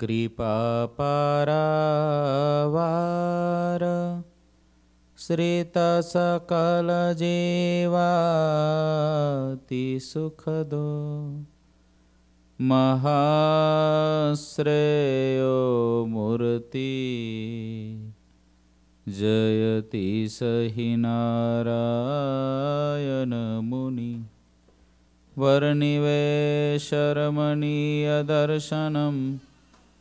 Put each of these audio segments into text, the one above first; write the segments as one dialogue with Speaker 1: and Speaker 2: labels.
Speaker 1: कृपापरावार श्रितसकलजीवातिसुखदो महाश्रेयो मूर्ति जयति सहि नारायणमुनि वर्णिवेशरमणीयदर्शनम्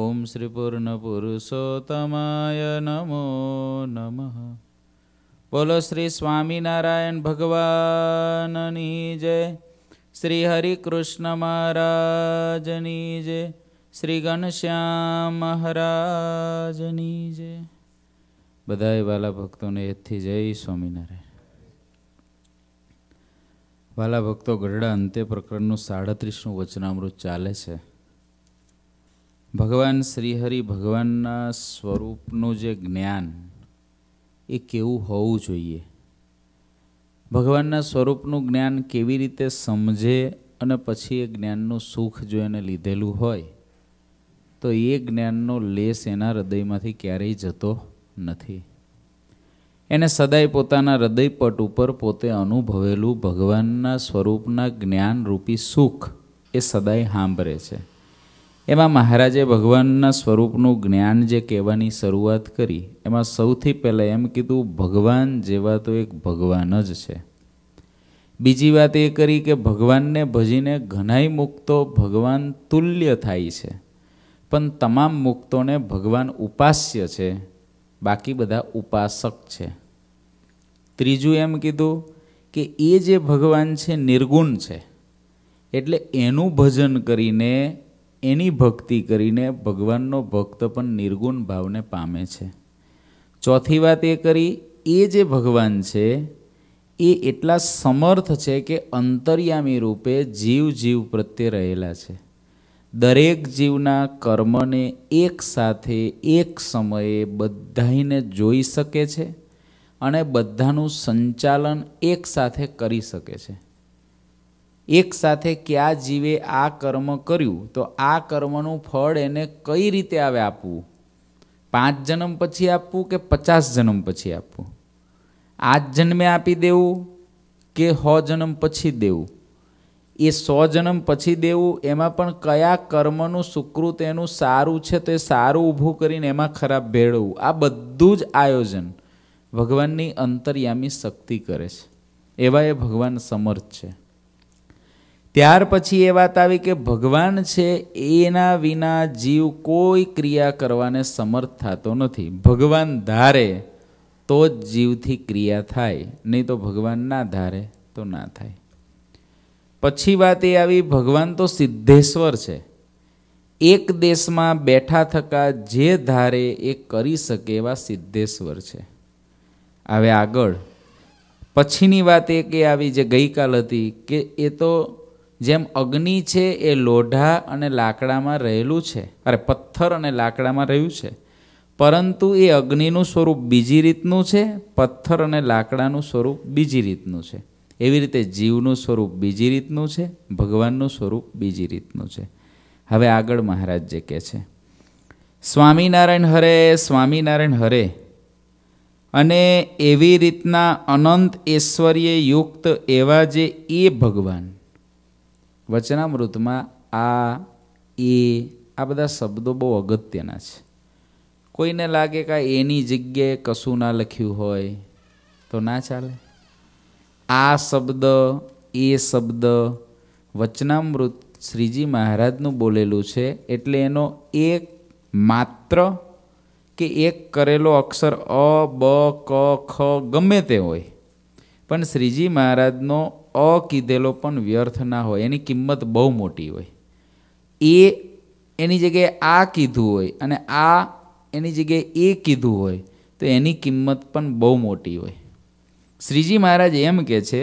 Speaker 1: ઓમ શ્રી પૂર્ણ પુરુષોત્તમાય નમો નમઃ બોલો શ્રી સ્વામિનારાયણ ભગવાનની જય શ્રી હરિકૃષ્ણ મહારાજની જય શ્રી ઘનશ્યામ મહારાજની જય બધાએ વાલા ભક્તોને એથી જય સ્વામિનારાયણ વાલા ભક્તો ગઢડા અંતે પ્રકરણનું સાડત્રીસનું વચનામૃત ચાલે છે ભગવાન શ્રીહરિ ભગવાનના સ્વરૂપનું જે જ્ઞાન એ કેવું હોવું જોઈએ ભગવાનના સ્વરૂપનું જ્ઞાન કેવી રીતે સમજે અને પછી એ જ્ઞાનનું સુખ જો એને લીધેલું હોય તો એ જ્ઞાનનો લેસ એના હૃદયમાંથી ક્યારેય જતો નથી એને સદાય પોતાના હૃદયપટ ઉપર પોતે અનુભવેલું ભગવાનના સ્વરૂપના જ્ઞાનરૂપી સુખ એ સદાય સાંભળે છે એમાં મહારાજે ભગવાનના સ્વરૂપનું જ્ઞાન જે કહેવાની શરૂઆત કરી એમાં સૌથી પહેલાં એમ કીધું ભગવાન જેવા તો એક ભગવાન જ છે બીજી વાત એ કરી કે ભગવાનને ભજીને ઘણાય મુક્તો ભગવાન તુલ્ય થાય છે પણ તમામ મુક્તોને ભગવાન ઉપાસ્ય છે બાકી બધા ઉપાસક છે ત્રીજું એમ કીધું કે એ જે ભગવાન છે નિર્ગુણ છે એટલે એનું ભજન કરીને એની ભક્તિ કરીને ભગવાનનો ભક્ત પણ નિર્ગુણ ભાવને પામે છે ચોથી વાત એ કરી એ જે ભગવાન છે એ એટલા સમર્થ છે કે અંતર્યામી રૂપે જીવ જીવ પ્રત્યે રહેલા છે દરેક જીવના કર્મને એક સાથે એક સમયે બધાઈને જોઈ શકે છે અને બધાનું સંચાલન એક સાથે કરી શકે છે એક સાથે કયા જીવે આ કર્મ કર્યું તો આ કર્મનું ફળ એને કઈ રીતે આવે આપવું પાંચ જન્મ પછી આપવું કે પચાસ જન્મ પછી આપવું આ જન્મે આપી દેવું કે સો જન્મ પછી દેવું એ સો જન્મ પછી દેવું એમાં પણ કયા કર્મનું સુકૃત એનું સારું છે તો એ સારું ઊભું કરીને એમાં ખરાબ ભેળવવું આ બધું જ આયોજન ભગવાનની અંતરયામી શક્તિ કરે છે એવા એ ભગવાન સમર્થ છે ત્યાર પછી એ વાત આવી કે ભગવાન છે એના વિના જીવ કોઈ ક્રિયા કરવાને સમર્થ થતો નથી ભગવાન ધારે તો જ જીવથી ક્રિયા થાય નહીં તો ભગવાન ના ધારે તો ના થાય પછી વાત એ આવી ભગવાન તો સિદ્ધેશ્વર છે એક દેશમાં બેઠા થકા જે ધારે એ કરી શકે એવા સિદ્ધેશ્વર છે હવે આગળ પછીની વાત એ કે આવી જે ગઈકાલ હતી કે એ તો જેમ અગ્નિ છે એ લોઢા અને લાકડામાં રહેલું છે અરે પથ્થર અને લાકડામાં રહ્યું છે પરંતુ એ અગ્નિનું સ્વરૂપ બીજી રીતનું છે પથ્થર અને લાકડાનું સ્વરૂપ બીજી રીતનું છે એવી રીતે જીવનું સ્વરૂપ બીજી રીતનું છે ભગવાનનું સ્વરૂપ બીજી રીતનું છે હવે આગળ મહારાજ જે કહે છે સ્વામિનારાયણ હરે સ્વામિનારાયણ હરે અને એવી રીતના અનંત ઐશ્વર્ય યુક્ત એવા જે એ ભગવાન વચનામૃતમાં આ એ આ બધા શબ્દો બહુ અગત્યના છે કોઈને લાગે કે એની જગ્યાએ કશું ના લખ્યું હોય તો ના ચાલે આ શબ્દ એ શબ્દ વચનામૃત શ્રીજી મહારાજનું બોલેલું છે એટલે એનો એક માત્ર કે એક કરેલો અક્ષર અ બ ક ખ ગમે તે હોય પણ શ્રીજી મહારાજનો અકીધેલો પણ વ્યર્થ ના હોય એની કિંમત બહુ મોટી હોય એ એની જગ્યાએ આ કીધું હોય અને આ એની જગ્યાએ એ કીધું હોય તો એની કિંમત પણ બહુ મોટી હોય શ્રીજી મહારાજ એમ કહે છે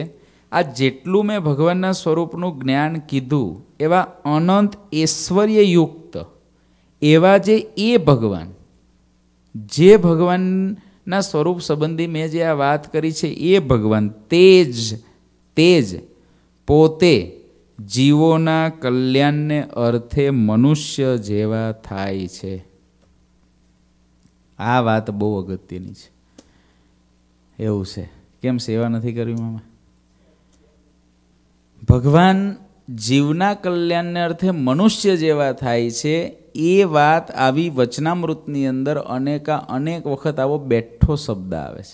Speaker 1: આ જેટલું મેં ભગવાનના સ્વરૂપનું જ્ઞાન કીધું એવા અનંત ઐશ્વર્યયુક્ત એવા જે એ ભગવાન જે ભગવાનના સ્વરૂપ સંબંધી મેં જે આ વાત કરી છે એ ભગવાન તે જ તે જ પોતે જીવોના કલ્યાણને અર્થે મનુષ્ય જેવા થાય છે આ વાત બહુ અગત્યની છે એવું છે કેમ સેવા નથી કરવી મામા ભગવાન જીવના કલ્યાણને અર્થે મનુષ્ય જેવા થાય છે એ વાત આવી વચનામૃતની અંદર અનેકા અનેક વખત આવો બેઠો શબ્દ આવે છે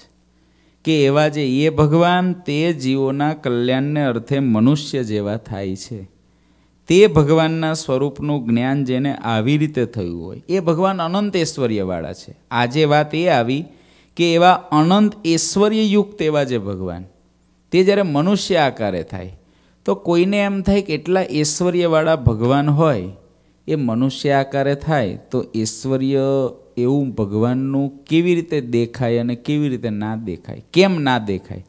Speaker 1: કે એવા જે એ ભગવાન તે જીવોના કલ્યાણને અર્થે મનુષ્ય જેવા થાય છે તે ભગવાનના સ્વરૂપનું જ્ઞાન જેને આવી રીતે થયું હોય એ ભગવાન અનંત ઐશ્વર્યવાળા છે આજે વાત એ આવી કે એવા અનંત ઐશ્વર્યયુક્ત એવા જે ભગવાન તે જ્યારે મનુષ્ય આકારે થાય તો કોઈને એમ થાય કે એટલા ઐશ્વર્યવાળા ભગવાન હોય એ મનુષ્ય આકારે થાય તો ઐશ્વર્ય એવું ભગવાનનું કેવી રીતે દેખાય અને કેવી રીતે ના દેખાય કેમ ના દેખાય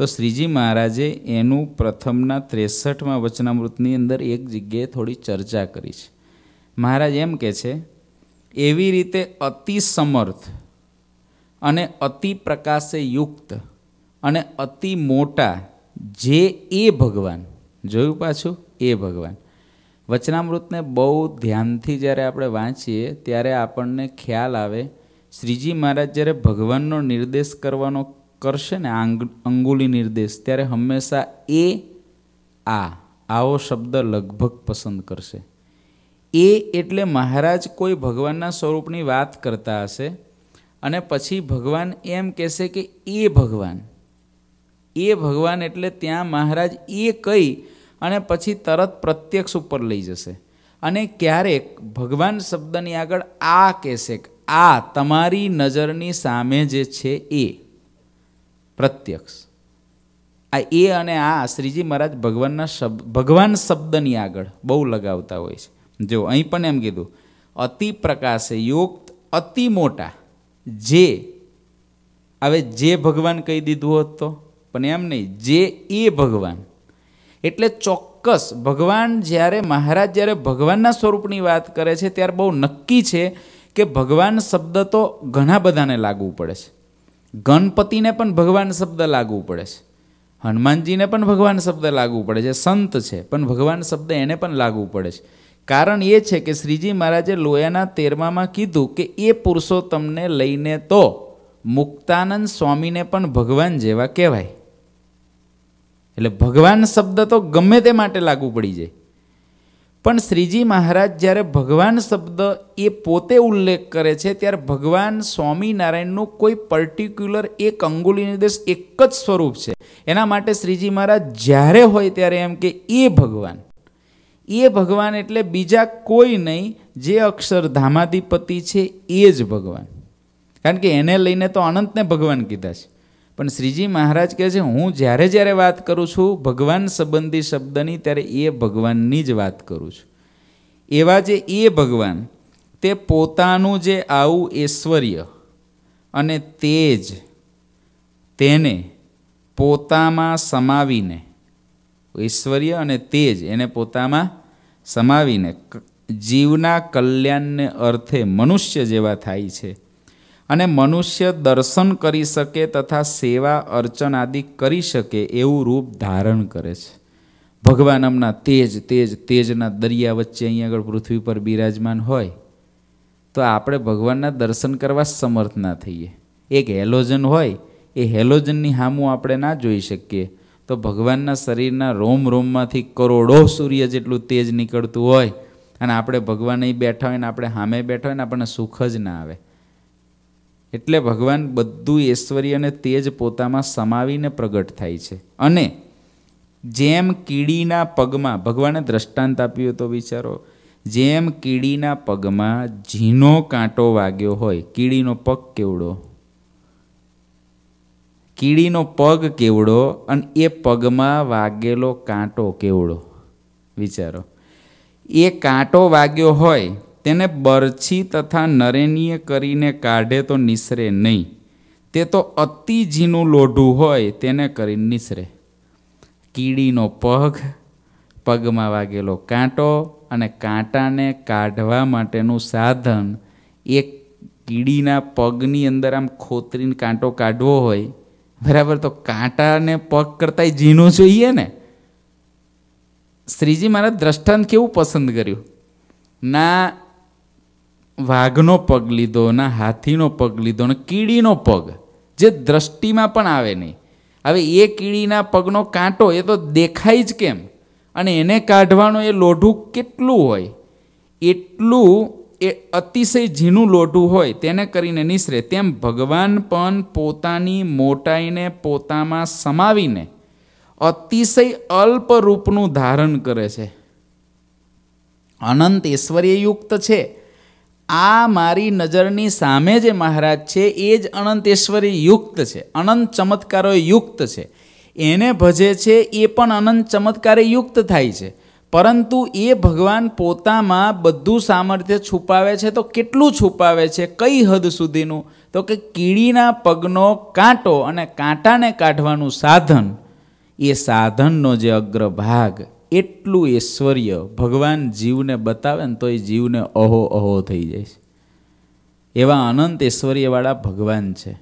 Speaker 1: તો શ્રીજી મહારાજે એનું પ્રથમના ત્રેસઠમાં વચનામૃતની અંદર એક જગ્યાએ થોડી ચર્ચા કરી છે મહારાજ એમ કહે છે એવી રીતે અતિ સમર્થ અને અતિ પ્રકાશે યુક્ત અને અતિ મોટા જે એ ભગવાન જોયું પાછું એ ભગવાન વચનામૃતને બહુ ધ્યાનથી જ્યારે આપણે વાંચીએ ત્યારે આપણને ખ્યાલ આવે શ્રીજી મહારાજ જ્યારે ભગવાનનો નિર્દેશ કરવાનો કરશે ને અંગુલી નિર્દેશ ત્યારે હંમેશા એ આ આવો શબ્દ લગભગ પસંદ કરશે એ એટલે મહારાજ કોઈ ભગવાનના સ્વરૂપની વાત કરતા હશે અને પછી ભગવાન એમ કહેશે કે એ ભગવાન એ ભગવાન એટલે ત્યાં મહારાજ એ કઈ અને પછી તરત પ્રત્યક્ષ ઉપર લઈ જશે અને ક્યારેક ભગવાન શબ્દની આગળ આ કહેશે આ તમારી નજરની સામે જે છે એ પ્રત્યક્ષ આ એ અને આ શ્રીજી મહારાજ ભગવાનના શબ્દ ભગવાન શબ્દની આગળ બહુ લગાવતા હોય છે જો અહીં પણ એમ કીધું અતિ પ્રકાશે યુક્ત અતિ મોટા જે હવે જે ભગવાન કહી દીધું હોત તો પણ એમ નહીં જે એ ભગવાન એટલે ચોક્કસ ભગવાન જ્યારે મહારાજ જ્યારે ભગવાનના સ્વરૂપની વાત કરે છે ત્યારે બહુ નક્કી છે કે ભગવાન શબ્દ તો ઘણા બધાને લાગવું પડે છે ગણપતિને પણ ભગવાન શબ્દ લાગવું પડે છે હનુમાનજીને પણ ભગવાન શબ્દ લાગવું પડે છે સંત છે પણ ભગવાન શબ્દ એને પણ લાગવું પડે છે કારણ એ છે કે શ્રીજી મહારાજે લોયાના તેરમામાં કીધું કે એ પુરુષો તમને લઈને તો મુક્તાનંદ સ્વામીને પણ ભગવાન જેવા કહેવાય એટલે ભગવાન શબ્દ તો ગમે તે માટે લાગુ પડી જાય પણ શ્રીજી મહારાજ જ્યારે ભગવાન શબ્દ એ પોતે ઉલ્લેખ કરે છે ત્યારે ભગવાન સ્વામિનારાયણનું કોઈ પર્ટિક્યુલર એક અંગુલી નિર્દેશ એક જ સ્વરૂપ છે એના માટે શ્રીજી મહારાજ જ્યારે હોય ત્યારે એમ કે એ ભગવાન એ ભગવાન એટલે બીજા કોઈ નહીં જે અક્ષર ધામાધિપતિ છે એ જ ભગવાન કારણ કે એને લઈને તો અનંતને ભગવાન કીધા છે પણ શ્રીજી મહારાજ કહે છે હું જ્યારે જ્યારે વાત કરું છું ભગવાન સંબંધી શબ્દની ત્યારે એ ભગવાનની જ વાત કરું છું એવા જે એ ભગવાન તે પોતાનું જે આવું ઐશ્વર્ય અને તેજ તેને પોતામાં સમાવીને ઐશ્વર્ય અને તેજ એને પોતામાં સમાવીને જીવના કલ્યાણને અર્થે મનુષ્ય જેવા થાય છે અને મનુષ્ય દર્શન કરી શકે તથા સેવા અર્ચન આદિ કરી શકે એવું રૂપ ધારણ કરે છે ભગવાન હમણાં તેજ તેજ તેજના દરિયા વચ્ચે અહીંયા આગળ પૃથ્વી પર બિરાજમાન હોય તો આપણે ભગવાનના દર્શન કરવા સમર્થ ના થઈએ એક હેલોજન હોય એ હેલોજનની હામું આપણે ના જોઈ શકીએ તો ભગવાનના શરીરના રોમ રોમમાંથી કરોડો સૂર્ય જેટલું તેજ નીકળતું હોય અને આપણે ભગવાન અહીં બેઠા હોય ને આપણે સામે બેઠા હોય ને આપણને સુખ જ ના આવે એટલે ભગવાન બધું ઐશ્વર્ય અને તેજ પોતામાં સમાવીને પ્રગટ થાય છે અને જેમ કીડીના પગમાં ભગવાને દ્રષ્ટાંત આપ્યું તો વિચારો જેમ કીડીના પગમાં ઝીનો કાંટો વાગ્યો હોય કીડીનો પગ કેવડો કીડીનો પગ કેવડો અને એ પગમાં વાગેલો કાંટો કેવડો વિચારો એ કાંટો વાગ્યો હોય તેને બરછી તથા નરેનીએ કરીને કાઢે તો નિસરે નહીં તે તો અતિજીનું લોઢું હોય તેને કરીને નિસરે કીડીનો પગ પગમાં વાગેલો કાંટો અને કાંટાને કાઢવા માટેનું સાધન એક કીડીના પગની અંદર આમ ખોતરીને કાંટો કાઢવો હોય બરાબર તો કાંટાને પગ કરતાં ઝીણું જોઈએ ને શ્રીજી મારા દ્રષ્ટાંત કેવું પસંદ કર્યું ના વાઘનો પગ લીધો ના હાથીનો પગ લીધો ને કીડીનો પગ જે દ્રષ્ટિમાં પણ આવે નહીં હવે એ કીડીના પગનો કાંટો એ તો દેખાય જ કેમ અને એને કાઢવાનો એ લોઢું કેટલું હોય એટલું એ અતિશય ઝીણું લોઢું હોય તેને કરીને નિસરે તેમ ભગવાન પણ પોતાની મોટાઈને પોતામાં સમાવીને અતિશય અલ્પ રૂપનું ધારણ કરે છે અનંત ઐશ્વર્યયુક્ત છે આ મારી નજરની સામે જે મહારાજ છે એ જ અનંતેશ્વરી યુક્ત છે અનંત ચમત્કારો યુક્ત છે એને ભજે છે એ પણ અનંત ચમત્કારે યુક્ત થાય છે પરંતુ એ ભગવાન પોતામાં બધું સામર્થ્ય છુપાવે છે તો કેટલું છુપાવે છે કઈ હદ સુધીનું તો કે કીડીના પગનો કાંટો અને કાંટાને કાઢવાનું સાધન એ સાધનનો જે અગ્રભાગ એટલું ઐશ્વર્ય ભગવાન જીવને બતાવે ને તો એ જીવને અહો અહો થઈ જાય છે એવા અનંત ઐશ્વર્યવાળા ભગવાન છે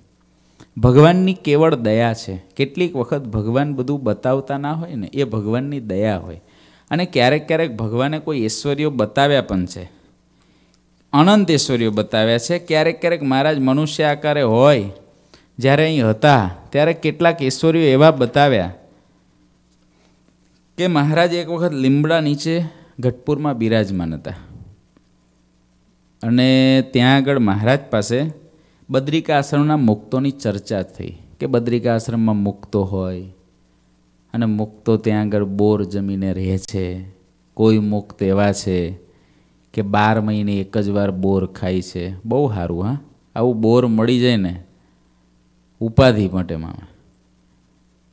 Speaker 1: ભગવાનની કેવળ દયા છે કેટલીક વખત ભગવાન બધું બતાવતા ના હોય ને એ ભગવાનની દયા હોય અને ક્યારેક ક્યારેક ભગવાને કોઈ ઐશ્વર્યો બતાવ્યા પણ છે અનંત ઐશ્વર્યો બતાવ્યા છે ક્યારેક ક્યારેક મહારાજ મનુષ્ય આકારે હોય જ્યારે અહીં હતા ત્યારે કેટલાક ઐશ્વર્યો એવા બતાવ્યા કે મહારાજ એક વખત લીમડા નીચે ગઢપુરમાં બિરાજમાન હતા અને ત્યાં આગળ મહારાજ પાસે બદ્રિકા આશ્રમના મુક્તોની ચર્ચા થઈ કે બદ્રિકા આશ્રમમાં મુક્તો હોય અને મુક્તો ત્યાં આગળ બોર જમીને રહે છે કોઈ મુક્ત એવા છે કે બાર મહિને એક જ વાર બોર ખાય છે બહુ સારું હા આવું બોર મળી જાય ને ઉપાધિ માટે મામા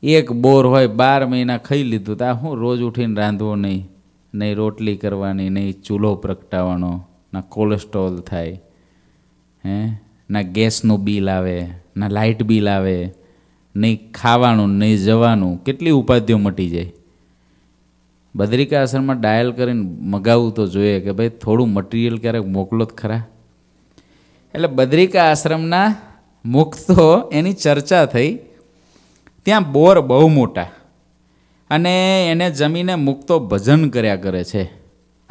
Speaker 1: એક બોર હોય બાર મહિના ખાઈ લીધું તો આ હું રોજ ઉઠીને રાંધવું નહીં નહીં રોટલી કરવાની નહીં ચૂલો પ્રગટાવવાનો ના કોલેસ્ટ્રોલ થાય હે ના ગેસનું બિલ આવે ના લાઇટ બિલ આવે નહીં ખાવાનું નહીં જવાનું કેટલી ઉપાધિઓ મટી જાય બદ્રિકા આશ્રમમાં ડાયલ કરીને મગાવવું તો જોઈએ કે ભાઈ થોડું મટીરિયલ ક્યારેક મોકલો જ ખરા એટલે બદ્રિકા આશ્રમના મુખ તો એની ચર્ચા થઈ ત્યાં બોર બહુ મોટા અને એને જમીને મૂકતો ભજન કર્યા કરે છે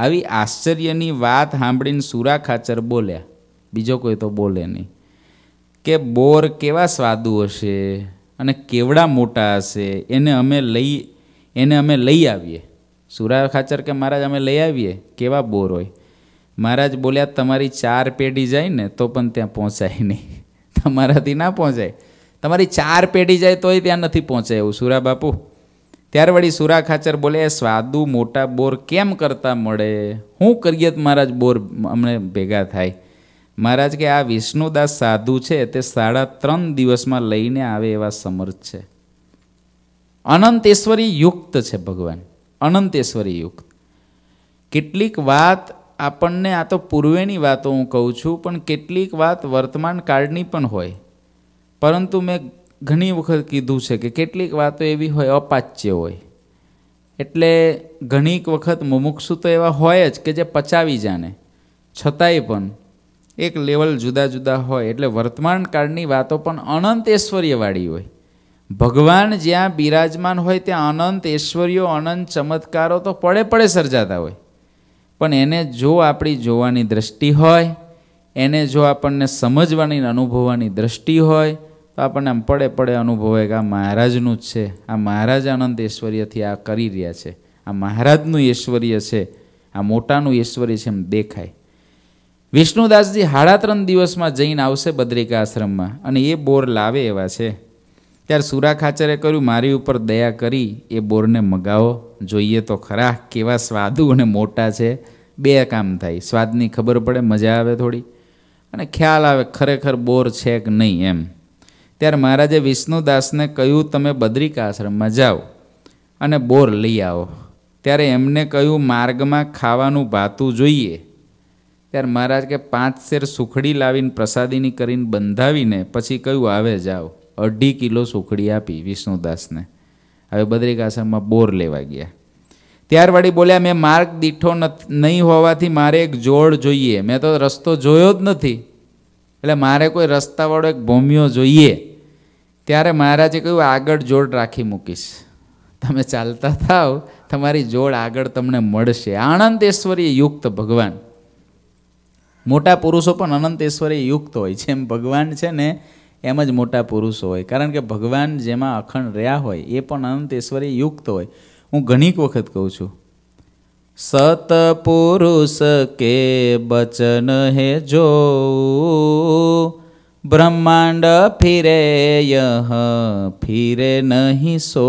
Speaker 1: આવી આશ્ચર્યની વાત સાંભળીને સુરા ખાચર બોલ્યા બીજો કોઈ તો બોલે નહીં કે બોર કેવા સ્વાદુ હશે અને કેવડા મોટા હશે એને અમે લઈ એને અમે લઈ આવીએ સુરા ખાચર કે મહારાજ અમે લઈ આવીએ કેવા બોર હોય મહારાજ બોલ્યા તમારી ચાર પેઢી જાય ને તો પણ ત્યાં પહોંચાય નહીં તમારાથી ના પહોંચાય તમારી ચાર પેઢી જાય તોય ત્યાં નથી પહોંચે એવું સુરા બાપુ ત્યાર વળી સુરા ખાચર બોલે એ સ્વાદુ મોટા બોર કેમ કરતા મળે હું કરીએ તો મહારાજ બોર અમને ભેગા થાય મહારાજ કે આ વિષ્ણુદાસ સાધુ છે તે સાડા ત્રણ દિવસમાં લઈને આવે એવા સમર્થ છે અનંતેશ્વરી યુક્ત છે ભગવાન અનંતેશ્વરી યુક્ત કેટલીક વાત આપણને આ તો પૂર્વેની વાતો હું કહું છું પણ કેટલીક વાત વર્તમાન કાળની પણ હોય પરંતુ મેં ઘણી વખત કીધું છે કે કેટલીક વાતો એવી હોય અપાચ્ય હોય એટલે ઘણીક વખત મુમુક્ષુ તો એવા હોય જ કે જે પચાવી જાને છતાંય પણ એક લેવલ જુદા જુદા હોય એટલે વર્તમાન કાળની વાતો પણ અનંત ઐશ્વર્યવાળી હોય ભગવાન જ્યાં બિરાજમાન હોય ત્યાં અનંત ઐશ્વર્યો અનંત ચમત્કારો તો પડે પડે સર્જાતા હોય પણ એને જો આપણી જોવાની દ્રષ્ટિ હોય એને જો આપણને સમજવાની અનુભવવાની દ્રષ્ટિ હોય તો આપણને આમ પડે પડે અનુભવે કે આ મહારાજનું જ છે આ મહારાજ આનંદ ઐશ્વર્યથી આ કરી રહ્યા છે આ મહારાજનું ઐશ્વર્ય છે આ મોટાનું ઐશ્વર્ય છે એમ દેખાય વિષ્ણુદાસજી હાડા ત્રણ દિવસમાં જઈને આવશે બદ્રિકા આશ્રમમાં અને એ બોર લાવે એવા છે ત્યારે સુરા ખાચરે કર્યું મારી ઉપર દયા કરી એ બોરને મગાવો જોઈએ તો ખરા કેવા સ્વાદુ અને મોટા છે બે કામ થાય સ્વાદની ખબર પડે મજા આવે થોડી અને ખ્યાલ આવે ખરેખર બોર છે કે નહીં એમ ત્યારે મહારાજે વિષ્ણુદાસને કહ્યું તમે બદ્રિકા આશ્રમમાં જાઓ અને બોર લઈ આવો ત્યારે એમને કહ્યું માર્ગમાં ખાવાનું ભાતું જોઈએ ત્યારે મહારાજ કે પાંચ શેર સુખડી લાવીને પ્રસાદીની કરીને બંધાવીને પછી કહ્યું આવે જાઓ અઢી કિલો સુખડી આપી વિષ્ણુદાસને હવે બદ્રિકાશ્રમમાં બોર લેવા ગયા ત્યાર વળી બોલ્યા મેં માર્ગ દીઠો નહીં હોવાથી મારે એક જોડ જોઈએ મેં તો રસ્તો જોયો જ નથી એટલે મારે કોઈ રસ્તાવાળો એક ભોમિયો જોઈએ ત્યારે મહારાજે કહ્યું આગળ જોડ રાખી મૂકીશ તમે ચાલતા થાવ તમારી જોડ આગળ તમને મળશે આનંદેશ્વરી યુક્ત ભગવાન મોટા પુરુષો પણ અનંતેશ્વરી યુક્ત હોય જેમ ભગવાન છે ને એમ જ મોટા પુરુષો હોય કારણ કે ભગવાન જેમાં અખંડ રહ્યા હોય એ પણ અનંતેશ્વરી યુક્ત હોય હું ઘણીક વખત કહું છું સત પુરુષ કે બચન હે જો બ્રહ્માંડ ફિરે યહ ફિરે નહીં સો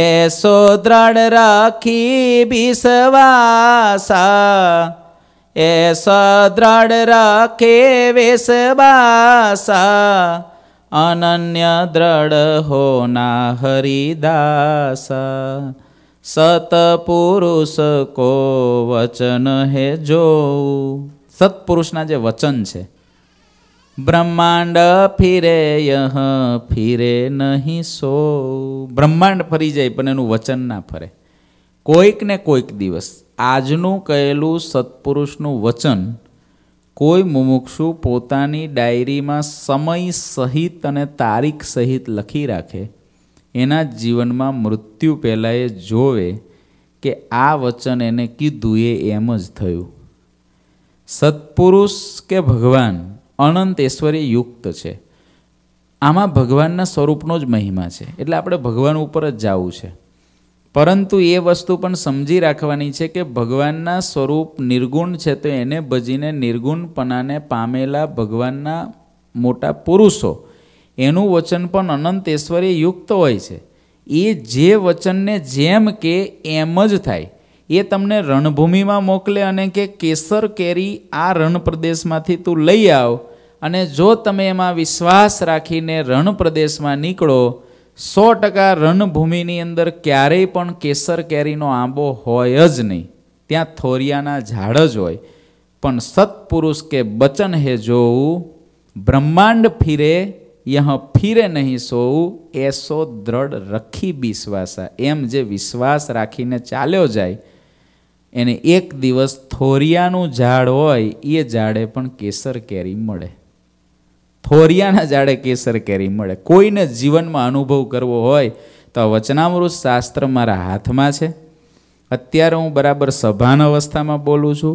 Speaker 1: એસો દ્રઢ રાખી વિશ્વાસા એસો દ્રઢ રાખે વિશ્વાસા અનન્ય દ્રઢ હોના હરિદાસા સતપુરુષ કો વચન હે જોવું સત્પુરુષના જે વચન છે બ્રહ્માંડ ફિરે યહ ફિરે નહીં સો બ્રહ્માંડ ફરી જાય પણ એનું વચન ના ફરે કોઈક ને કોઈક દિવસ આજનું કહેલું સત્પુરુષનું વચન કોઈ મુમુક્ષુ પોતાની ડાયરીમાં સમય સહિત અને તારીખ સહિત લખી રાખે એના જીવનમાં મૃત્યુ પહેલાં એ જોવે કે આ વચન એને કીધું એ એમ જ થયું સત્પુરુષ કે ભગવાન અનંત ઐશ્વર્ય યુક્ત છે આમાં ભગવાનના સ્વરૂપનો જ મહિમા છે એટલે આપણે ભગવાન ઉપર જ જવું છે પરંતુ એ વસ્તુ પણ સમજી રાખવાની છે કે ભગવાનના સ્વરૂપ નિર્ગુણ છે તો એને ભજીને નિર્ગુણપણાને પામેલા ભગવાનના મોટા પુરુષો એનું વચન પણ અનંત ઐશ્વર્ય યુક્ત હોય છે એ જે વચનને જેમ કે એમ જ થાય એ તમને રણભૂમિમાં મોકલે અને કે કેસર કેરી આ રણપ્રદેશમાંથી તું લઈ આવ અને જો તમે એમાં વિશ્વાસ રાખીને રણપ્રદેશમાં નીકળો સો ટકા રણભૂમિની અંદર ક્યારેય પણ કેસર કેરીનો આંબો હોય જ નહીં ત્યાં થોરિયાના ઝાડ જ હોય પણ સત્પુરુષ કે બચન હે જોવું બ્રહ્માંડ ફિરે યહ ફિરે નહીં સોવું એસો દ્રઢ રખી વિશ્વાસા એમ જે વિશ્વાસ રાખીને ચાલ્યો જાય એને એક દિવસ થોરિયાનું ઝાડ હોય એ ઝાડે પણ કેસર કેરી મળે ફોરિયાના ઝાડે કેસર કેરી મળે કોઈને જીવનમાં અનુભવ કરવો હોય તો વચનામૃત શાસ્ત્ર મારા હાથમાં છે અત્યારે હું બરાબર સભાન અવસ્થામાં બોલું છું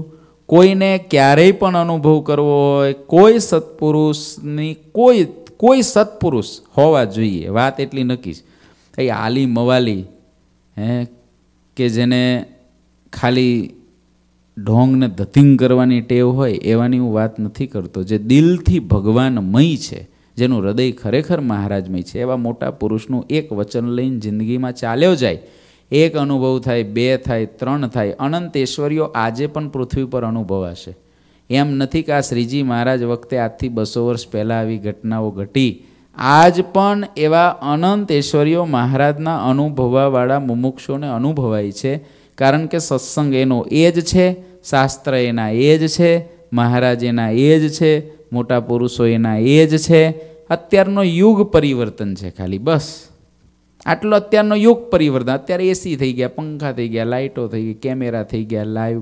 Speaker 1: કોઈને ક્યારેય પણ અનુભવ કરવો હોય કોઈ સત્પુરુષની કોઈ કોઈ સત્પુરુષ હોવા જોઈએ વાત એટલી નક્કી છે એ આલી મવાલી હે કે જેને ખાલી ઢોંગને ધતિંગ કરવાની ટેવ હોય એવાની હું વાત નથી કરતો જે દિલથી ભગવાનમય છે જેનું હૃદય ખરેખર મહારાજમય છે એવા મોટા પુરુષનું એક વચન લઈને જિંદગીમાં ચાલ્યો જાય એક અનુભવ થાય બે થાય ત્રણ થાય અનંત ઐશ્વર્યો આજે પણ પૃથ્વી પર અનુભવાશે એમ નથી કે આ શ્રીજી મહારાજ વખતે આજથી બસો વર્ષ પહેલાં આવી ઘટનાઓ ઘટી આજ પણ એવા અનંત ઐશ્વર્યો મહારાજના અનુભવવાવાળા મુમુક્ષોને અનુભવાય છે કારણ કે સત્સંગ એનો એ જ છે શાસ્ત્ર એના એ જ છે મહારાજ એના એ જ છે મોટા પુરુષો એના એ જ છે અત્યારનો યુગ પરિવર્તન છે ખાલી બસ આટલો અત્યારનો યુગ પરિવર્તન અત્યારે એસી થઈ ગયા પંખા થઈ ગયા લાઇટો થઈ ગઈ કેમેરા થઈ ગયા લાઈવ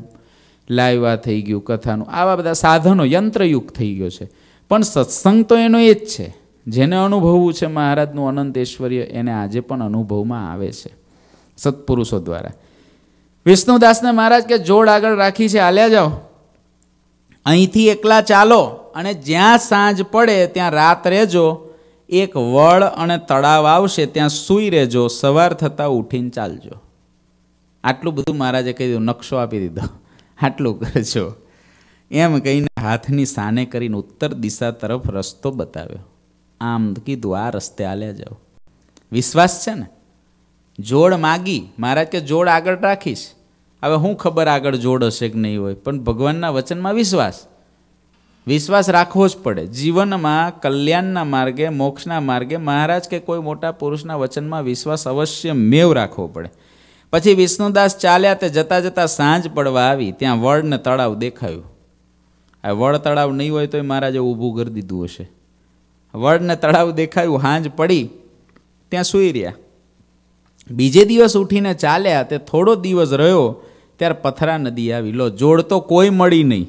Speaker 1: લાઈવ આ થઈ ગયું કથાનું આવા બધા સાધનો યંત્રયુગ થઈ ગયો છે પણ સત્સંગ તો એનો એ જ છે જેને અનુભવવું છે મહારાજનું અનંત ઐશ્વર્ય એને આજે પણ અનુભવમાં આવે છે સત્પુરુષો દ્વારા વિષ્ણુદાસને મહારાજ કે જોડ આગળ રાખી છે હાલ્યા જાઓ અહીંથી એકલા ચાલો અને જ્યાં સાંજ પડે ત્યાં રાત રહેજો એક વળ અને તળાવ આવશે ત્યાં સૂઈ રહેજો સવાર થતાં ઉઠીને ચાલજો આટલું બધું મહારાજે કહી દીધું નકશો આપી દીધો આટલું કરજો એમ કહીને હાથની સાને કરીને ઉત્તર દિશા તરફ રસ્તો બતાવ્યો આમ કીધું આ રસ્તે આલ્યા જાઓ વિશ્વાસ છે ને જોડ માગી મહારાજ કે જોડ આગળ રાખીશ હવે હું ખબર આગળ જોડ હશે કે નહીં હોય પણ ભગવાનના વચનમાં વિશ્વાસ વિશ્વાસ રાખવો જ પડે જીવનમાં કલ્યાણના માર્ગે મોક્ષના માર્ગે મહારાજ કે કોઈ મોટા પુરુષના વચનમાં વિશ્વાસ અવશ્ય મેવ રાખવો પડે પછી વિષ્ણુદાસ ચાલ્યા તે જતાં જતાં સાંજ પડવા આવી ત્યાં વડને તળાવ દેખાયું આ વડ તળાવ નહીં હોય તોય મહારાજે ઊભું કરી દીધું હશે વડને તળાવ દેખાયું સાંજ પડી ત્યાં સૂઈ રહ્યા બીજે દિવસ ઉઠીને ચાલ્યા તે થોડો દિવસ રહ્યો ત્યારે પથરા નદી આવી લો જોડ તો કોઈ મળી નહીં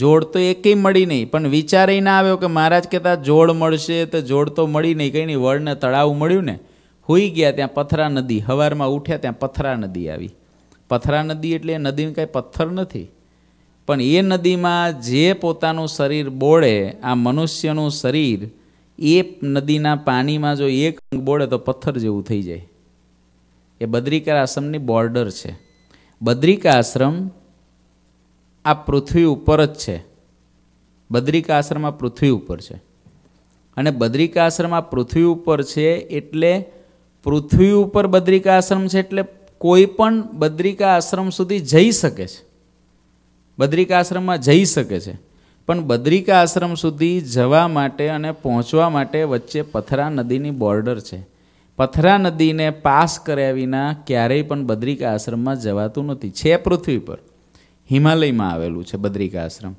Speaker 1: જોડ તો એકેય મળી નહીં પણ વિચાર ના આવ્યો કે મહારાજ કહેતા જોડ મળશે તો જોડ તો મળી નહીં કંઈ નહીં વળને તળાવ મળ્યું ને હોઈ ગયા ત્યાં પથરા નદી હવારમાં ઉઠ્યા ત્યાં પથરા નદી આવી પથરા નદી એટલે એ નદીમાં કાંઈ પથ્થર નથી પણ એ નદીમાં જે પોતાનું શરીર બોળે આ મનુષ્યનું શરીર એ નદીના પાણીમાં જો એક અંગ બોળે તો પથ્થર જેવું થઈ જાય એ બદ્રિકા આશ્રમની બોર્ડર છે બદ્રિકા આશ્રમ આ પૃથ્વી ઉપર જ છે બદ્રિકા આશ્રમ આ પૃથ્વી ઉપર છે અને બદ્રિકા આશ્રમ આ પૃથ્વી ઉપર છે એટલે પૃથ્વી ઉપર બદ્રિકા આશ્રમ છે એટલે કોઈ પણ બદ્રિકા આશ્રમ સુધી જઈ શકે છે બદ્રિકાશ્રમમાં જઈ શકે છે પણ બદ્રિકા આશ્રમ સુધી જવા માટે અને પહોંચવા માટે વચ્ચે પથરા નદીની બોર્ડર છે પથરા નદીને પાસ કર્યા વિના ક્યારેય પણ બદ્રિકા આશ્રમમાં જવાતું નથી છે પૃથ્વી પર હિમાલયમાં આવેલું છે બદ્રિકા આશ્રમ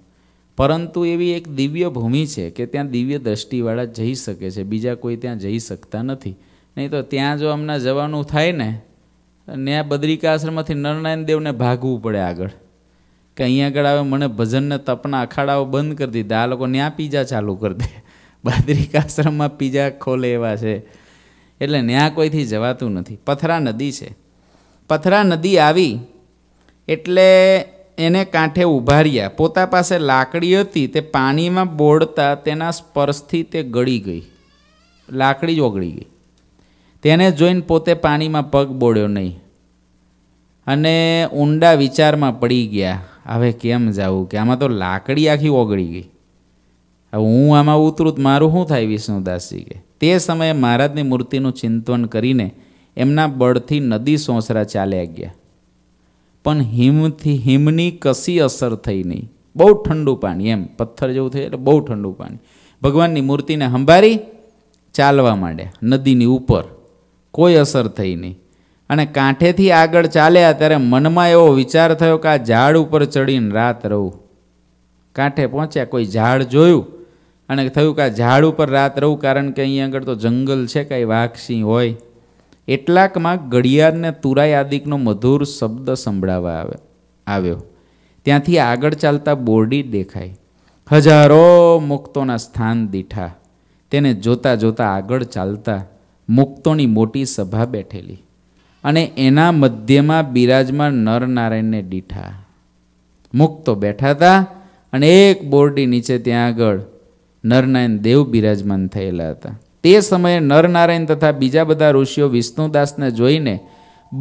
Speaker 1: પરંતુ એવી એક દિવ્ય ભૂમિ છે કે ત્યાં દિવ્ય દ્રષ્ટિવાળા જઈ શકે છે બીજા કોઈ ત્યાં જઈ શકતા નથી નહીં તો ત્યાં જો હમણાં જવાનું થાય ને ત્યાં બદ્રિકા આશ્રમમાંથી નરનારાયણ દેવને ભાગવું પડે આગળ કે અહીંયા આગળ આવે મને ભજનને તપના અખાડાઓ બંધ કરી દીધા આ લોકો ત્યાં પીઝા ચાલુ કરી દે બદ્રિકાશ્રમમાં પીઝા ખોલે એવા છે એટલે ત્યાં કોઈથી જવાતું નથી પથરા નદી છે પથરા નદી આવી એટલે એને કાંઠે ઉભાર્યા પોતા પાસે લાકડી હતી તે પાણીમાં બોળતા તેના સ્પર્શથી તે ગળી ગઈ લાકડી જ ઓગળી ગઈ તેને જોઈને પોતે પાણીમાં પગ બોળ્યો નહીં અને ઊંડા વિચારમાં પડી ગયા હવે કેમ જાવું કે આમાં તો લાકડી આખી ઓગળી ગઈ હવે હું આમાં ઉતરું તો મારું શું થાય વિષ્ણુદાસજી કે તે સમયે મહારાજની મૂર્તિનું ચિંતન કરીને એમના બળથી નદી સોંસરા ચાલ્યા ગયા પણ હિમથી હિમની કશી અસર થઈ નહીં બહુ ઠંડુ પાણી એમ પથ્થર જેવું થયું એટલે બહુ ઠંડુ પાણી ભગવાનની મૂર્તિને સંભાળી ચાલવા માંડ્યા નદીની ઉપર કોઈ અસર થઈ નહીં અને કાંઠેથી આગળ ચાલ્યા ત્યારે મનમાં એવો વિચાર થયો કે આ ઝાડ ઉપર ચડીને રાત રહું કાંઠે પહોંચ્યા કોઈ ઝાડ જોયું અને થયું કે આ ઝાડ ઉપર રાત રહું કારણ કે અહીંયા આગળ તો જંગલ છે કાંઈ વાઘસિંહ હોય એટલાકમાં ઘડિયાળને તુરાઈ આદિકનો મધુર શબ્દ સંભળાવા આવે આવ્યો ત્યાંથી આગળ ચાલતા બોરડી દેખાય હજારો મુક્તોના સ્થાન દીઠા તેને જોતાં જોતાં આગળ ચાલતા મુક્તોની મોટી સભા બેઠેલી અને એના મધ્યમાં બિરાજમાન નરનારાયણને દીઠા મુક્તો બેઠા હતા અને એક બોરડી નીચે ત્યાં આગળ નરનારાયણ દેવ બિરાજમાન થયેલા હતા તે સમયે નરનારાયણ તથા બીજા બધા ઋષિઓ વિષ્ણુદાસને જોઈને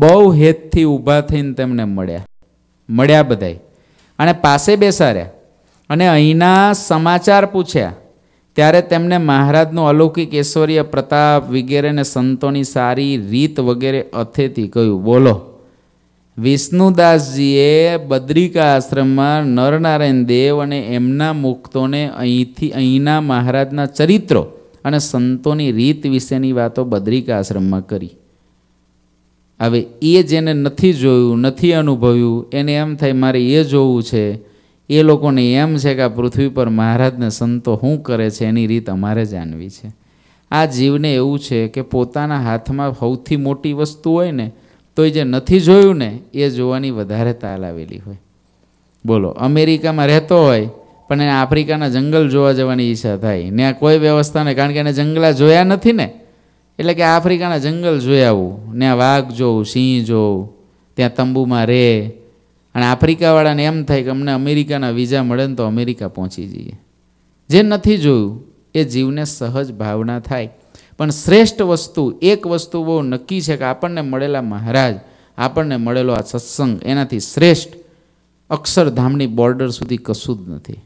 Speaker 1: બહુ હેતથી ઊભા થઈને તેમને મળ્યા મળ્યા બધાય અને પાસે બેસાર્યા અને અહીંના સમાચાર પૂછ્યા ત્યારે તેમને મહારાજનું અલૌકિક ઐશ્વર્ય પ્રતાપ વગેરેને સંતોની સારી રીત વગેરે અથેથી કહ્યું બોલો વિષ્ણુદાસજીએ બદ્રિકા આશ્રમમાં નરનારાયણ દેવ અને એમના મુક્તોને અહીંથી અહીંના મહારાજના ચરિત્રો અને સંતોની રીત વિશેની વાતો બદ્રિકા આશ્રમમાં કરી હવે એ જેને નથી જોયું નથી અનુભવ્યું એને એમ થાય મારે એ જોવું છે એ લોકોને એમ છે કે આ પૃથ્વી પર મહારાજને સંતો શું કરે છે એની રીત અમારે જાણવી છે આ જીવને એવું છે કે પોતાના હાથમાં સૌથી મોટી વસ્તુ હોય ને તો એ જે નથી જોયું ને એ જોવાની વધારે તાલ આવેલી હોય બોલો અમેરિકામાં રહેતો હોય પણ એને આફ્રિકાના જંગલ જોવા જવાની ઈચ્છા થાય ત્યાં કોઈ વ્યવસ્થા નહીં કારણ કે એને જંગલા જોયા નથી ને એટલે કે આફ્રિકાના જંગલ જોઈ આવું ત્યાં વાઘ જોવું સિંહ જોવું ત્યાં તંબુમાં રહે અને આફ્રિકાવાળાને એમ થાય કે અમને અમેરિકાના વિઝા મળે ને તો અમેરિકા પહોંચી જઈએ જે નથી જોયું એ જીવને સહજ ભાવના થાય પણ શ્રેષ્ઠ વસ્તુ એક વસ્તુ બહુ નક્કી છે કે આપણને મળેલા મહારાજ આપણને મળેલો આ સત્સંગ એનાથી શ્રેષ્ઠ અક્ષરધામની બોર્ડર સુધી કશું જ નથી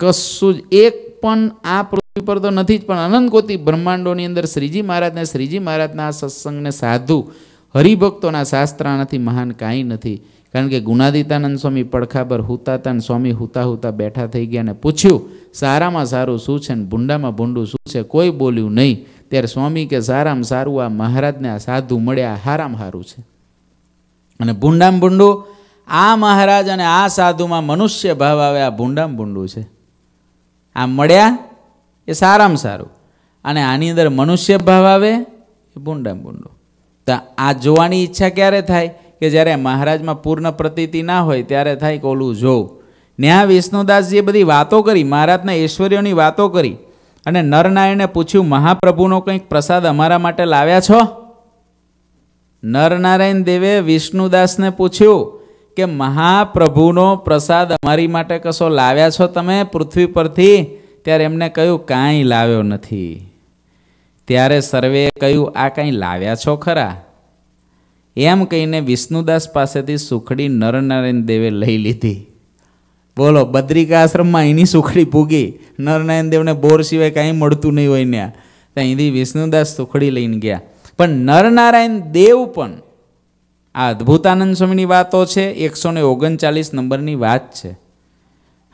Speaker 1: કશું જ એક પણ આ પૃથ્વી પર તો નથી જ પણ અનંતકોટી બ્રહ્માંડોની અંદર શ્રીજી મહારાજને શ્રીજી મહારાજના આ સત્સંગને સાધુ હરિભક્તોના શાસ્ત્રાનાથી મહાન કાંઈ નથી કારણ કે ગુનાદિતાનંદ સ્વામી પડખાબર હુતાતાન સ્વામી હુતા હુતા બેઠા થઈ ગયા અને પૂછ્યું સારામાં સારું શું છે ને ભૂંડામાં ભૂંડું શું છે કોઈ બોલ્યું નહીં ત્યારે સ્વામી કે સારામાં સારું આ મહારાજને આ સાધુ મળ્યા હારામાં સારું છે અને ભૂંડામ ભૂંડું આ મહારાજ અને આ સાધુમાં મનુષ્ય ભાવ આવે આ ભૂંડામ ભૂંડું છે આ મળ્યા એ સારામાં સારું અને આની અંદર મનુષ્ય ભાવ આવે એ ભૂંડામ ભૂંડું તો આ જોવાની ઈચ્છા ક્યારે થાય કે જ્યારે મહારાજમાં પૂર્ણ પ્રતીતિ ના હોય ત્યારે થાય કે ઓલું જોઉં ત્યાં વિષ્ણુદાસજીએ બધી વાતો કરી મહારાજના ઐશ્વર્યોની વાતો કરી અને નરનાયણે પૂછ્યું મહાપ્રભુનો કંઈક પ્રસાદ અમારા માટે લાવ્યા છો નરનારાયણ દેવે વિષ્ણુદાસને પૂછ્યું કે મહાપ્રભુનો પ્રસાદ અમારી માટે કશો લાવ્યા છો તમે પૃથ્વી પરથી ત્યારે એમને કહ્યું કાંઈ લાવ્યો નથી ત્યારે સર્વે કહ્યું આ કાંઈ લાવ્યા છો ખરા એમ કહીને વિષ્ણુદાસ પાસેથી સુખડી નરનારાયણ દેવે લઈ લીધી બોલો બદ્રિકા આશ્રમમાં એની સુખડી પૂગી નરનારાયણ દેવને બોર સિવાય કાંઈ મળતું નહીં હોય ત્યાં ત્યાં અહીંથી વિષ્ણુદાસ સુખડી લઈને ગયા પણ નરનારાયણ દેવ પણ આ અદ્ભુતાનંદ સ્વામીની વાતો છે એકસો ને ઓગણચાલીસ નંબરની વાત છે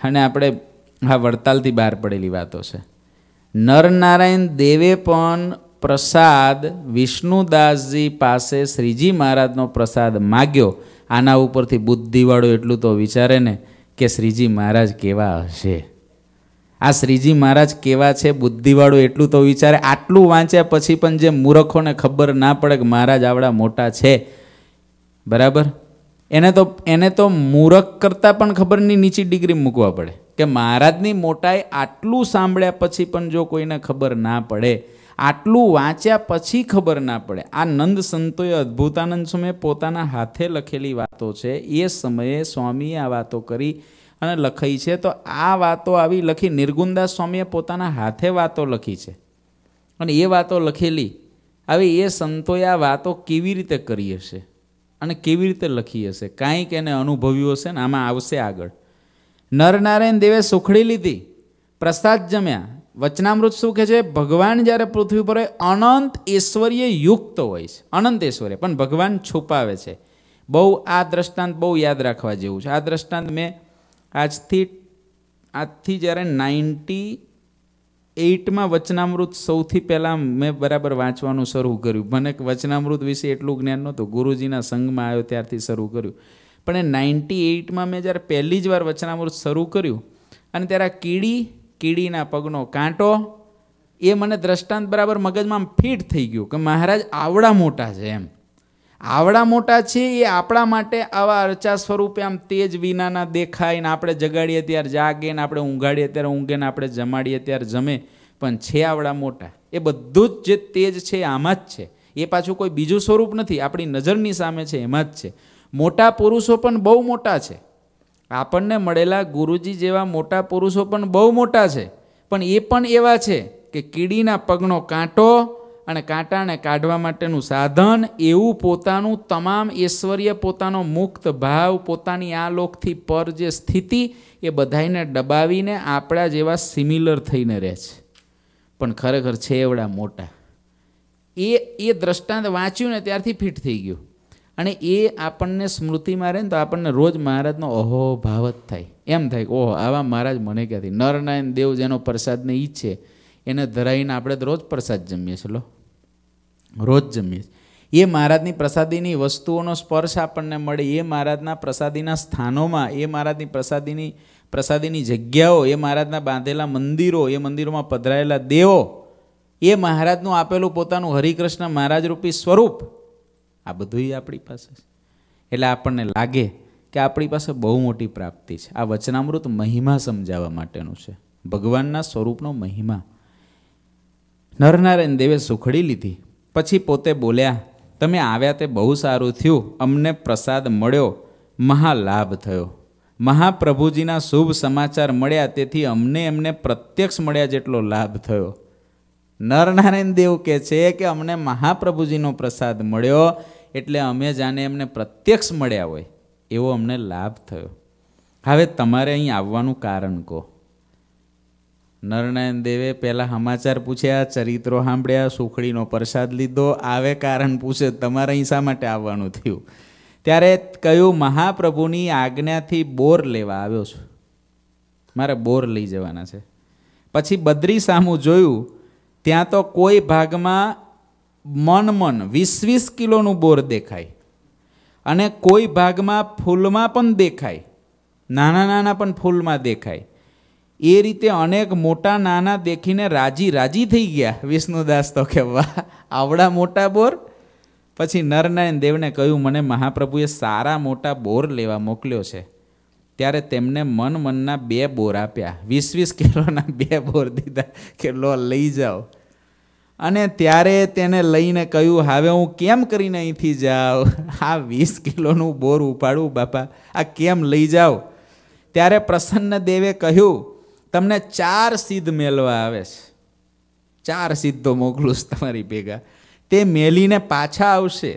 Speaker 1: અને આપણે આ વડતાલથી બહાર પડેલી વાતો છે નરનારાયણ દેવે પણ પ્રસાદ વિષ્ણુદાસજી પાસે શ્રીજી મહારાજનો પ્રસાદ માગ્યો આના ઉપરથી બુદ્ધિવાળો એટલું તો વિચારે ને કે શ્રીજી મહારાજ કેવા હશે આ શ્રીજી મહારાજ કેવા છે બુદ્ધિવાળું એટલું તો વિચારે આટલું વાંચ્યા પછી પણ જે મૂરખોને ખબર ના પડે કે મહારાજ આવડા મોટા છે બરાબર એને તો એને તો મૂરખ કરતાં પણ ખબરની નીચી ડિગ્રી મૂકવા પડે કે મહારાજની મોટાઈ આટલું સાંભળ્યા પછી પણ જો કોઈને ખબર ના પડે આટલું વાંચ્યા પછી ખબર ના પડે આ નંદ સંતોએ અદ્ભુતાનંદ સ્વામીએ પોતાના હાથે લખેલી વાતો છે એ સમયે સ્વામીએ આ વાતો કરી અને લખાઈ છે તો આ વાતો આવી લખી નિર્ગુણદાસ સ્વામીએ પોતાના હાથે વાતો લખી છે અને એ વાતો લખેલી આવી એ સંતોએ આ વાતો કેવી રીતે કરી હશે અને કેવી રીતે લખી હશે કાંઈક એને અનુભવ્યું હશે ને આમાં આવશે આગળ નરનારાયણ દેવે સુખડી લીધી પ્રસાદ જમ્યા વચનામૃત શું કહે છે ભગવાન જ્યારે પૃથ્વી પર હોય અનંત ઐશ્વર્ય યુક્ત હોય છે અનંત ઐશ્વર્ય પણ ભગવાન છુપાવે છે બહુ આ દ્રષ્ટાંત બહુ યાદ રાખવા જેવું છે આ દ્રષ્ટાંત મેં આજથી આજથી જ્યારે નાઇન્ટી એઇટમાં વચનામૃત સૌથી પહેલાં મેં બરાબર વાંચવાનું શરૂ કર્યું મને વચનામૃત વિશે એટલું જ્ઞાન નહોતું ગુરુજીના સંઘમાં આવ્યો ત્યારથી શરૂ કર્યું પણ એ નાઇન્ટી એઇટમાં મેં જ્યારે પહેલી જ વાર વચનામૃત શરૂ કર્યું અને ત્યારે આ કીડી કીડીના પગનો કાંટો એ મને દ્રષ્ટાંત બરાબર મગજમાં ફિટ થઈ ગયું કે મહારાજ આવડા મોટા છે એમ આવડા મોટા છે એ આપણા માટે આવા અર્ચા સ્વરૂપે આમ તેજ વિનાના દેખાય ને આપણે જગાડીએ ત્યારે જાગે ને આપણે ઊંઘાડીએ ત્યારે ઊંઘે ને આપણે જમાડીએ ત્યારે જમે પણ છે આવડા મોટા એ બધું જ જે તેજ છે આમાં જ છે એ પાછું કોઈ બીજું સ્વરૂપ નથી આપણી નજરની સામે છે એમાં જ છે મોટા પુરુષો પણ બહુ મોટા છે આપણને મળેલા ગુરુજી જેવા મોટા પુરુષો પણ બહુ મોટા છે પણ એ પણ એવા છે કે કીડીના પગનો કાંટો અને કાંટાને કાઢવા માટેનું સાધન એવું પોતાનું તમામ ઐશ્વર્ય પોતાનો મુક્ત ભાવ પોતાની આ લોકથી પર જે સ્થિતિ એ બધાને ડબાવીને આપણા જેવા સિમિલર થઈને રહે છે પણ ખરેખર છે એવડા મોટા એ એ દ્રષ્ટાંત વાંચ્યું ને ત્યારથી ફિટ થઈ ગયું અને એ આપણને સ્મૃતિ મારે ને તો આપણને રોજ મહારાજનો અહો ભાવ જ થાય એમ થાય ઓહો આવા મહારાજ મને ક્યાંથી નરનારાયણ દેવ જેનો પ્રસાદને ઈચ્છે એને ધરાવીને આપણે તો રોજ પ્રસાદ જમીએ છીએ લો રોજ જમીએ છીએ એ મહારાજની પ્રસાદીની વસ્તુઓનો સ્પર્શ આપણને મળે એ મહારાજના પ્રસાદીના સ્થાનોમાં એ મહારાજની પ્રસાદીની પ્રસાદીની જગ્યાઓ એ મહારાજના બાંધેલા મંદિરો એ મંદિરોમાં પધરાયેલા દેવો એ મહારાજનું આપેલું પોતાનું હરિકૃષ્ણ મહારાજ રૂપી સ્વરૂપ આ બધુંય આપણી પાસે છે એટલે આપણને લાગે કે આપણી પાસે બહુ મોટી પ્રાપ્તિ છે આ વચનામૃત મહિમા સમજાવવા માટેનું છે ભગવાનના સ્વરૂપનો મહિમા નરનારાયણ દેવે સુખડી લીધી પછી પોતે બોલ્યા તમે આવ્યા તે બહુ સારું થયું અમને પ્રસાદ મળ્યો મહાલાભ થયો મહાપ્રભુજીના શુભ સમાચાર મળ્યા તેથી અમને એમને પ્રત્યક્ષ મળ્યા જેટલો લાભ થયો નરનારાયણ દેવ કહે છે કે અમને મહાપ્રભુજીનો પ્રસાદ મળ્યો એટલે અમે જાણે એમને પ્રત્યક્ષ મળ્યા હોય એવો અમને લાભ થયો હવે તમારે અહીં આવવાનું કારણ કહો નરનારાયણ દેવે પહેલાં સમાચાર પૂછ્યા ચરિત્રો સાંભળ્યા સુખડીનો પ્રસાદ લીધો આવે કારણ પૂછે તમારે અહીં શા માટે આવવાનું થયું ત્યારે કયું મહાપ્રભુની આજ્ઞાથી બોર લેવા આવ્યો છું મારે બોર લઈ જવાના છે પછી બદ્રી સામું જોયું ત્યાં તો કોઈ ભાગમાં મન મન વીસ વીસ કિલોનું બોર દેખાય અને કોઈ ભાગમાં ફૂલમાં પણ દેખાય નાના નાના પણ ફૂલમાં દેખાય એ રીતે અનેક મોટા નાના દેખીને રાજી રાજી થઈ ગયા વિષ્ણુદાસ તો કે વાહ આવડા મોટા બોર પછી નરનારાયણ દેવને કહ્યું મને મહાપ્રભુએ સારા મોટા બોર લેવા મોકલ્યો છે ત્યારે તેમને મન મનના બે બોર આપ્યા વીસ વીસ કિલોના બે બોર દીધા કે લો લઈ જાઓ અને ત્યારે તેને લઈને કહ્યું હવે હું કેમ કરીને અહીંથી જાઉં આ વીસ કિલોનું બોર ઉપાડું બાપા આ કેમ લઈ જાઓ ત્યારે પ્રસન્ન દેવે કહ્યું તમને ચાર સિદ્ધ મેળવા આવે છે ચાર સિદ્ધો મોકલું તમારી ભેગા તે મેલીને પાછા આવશે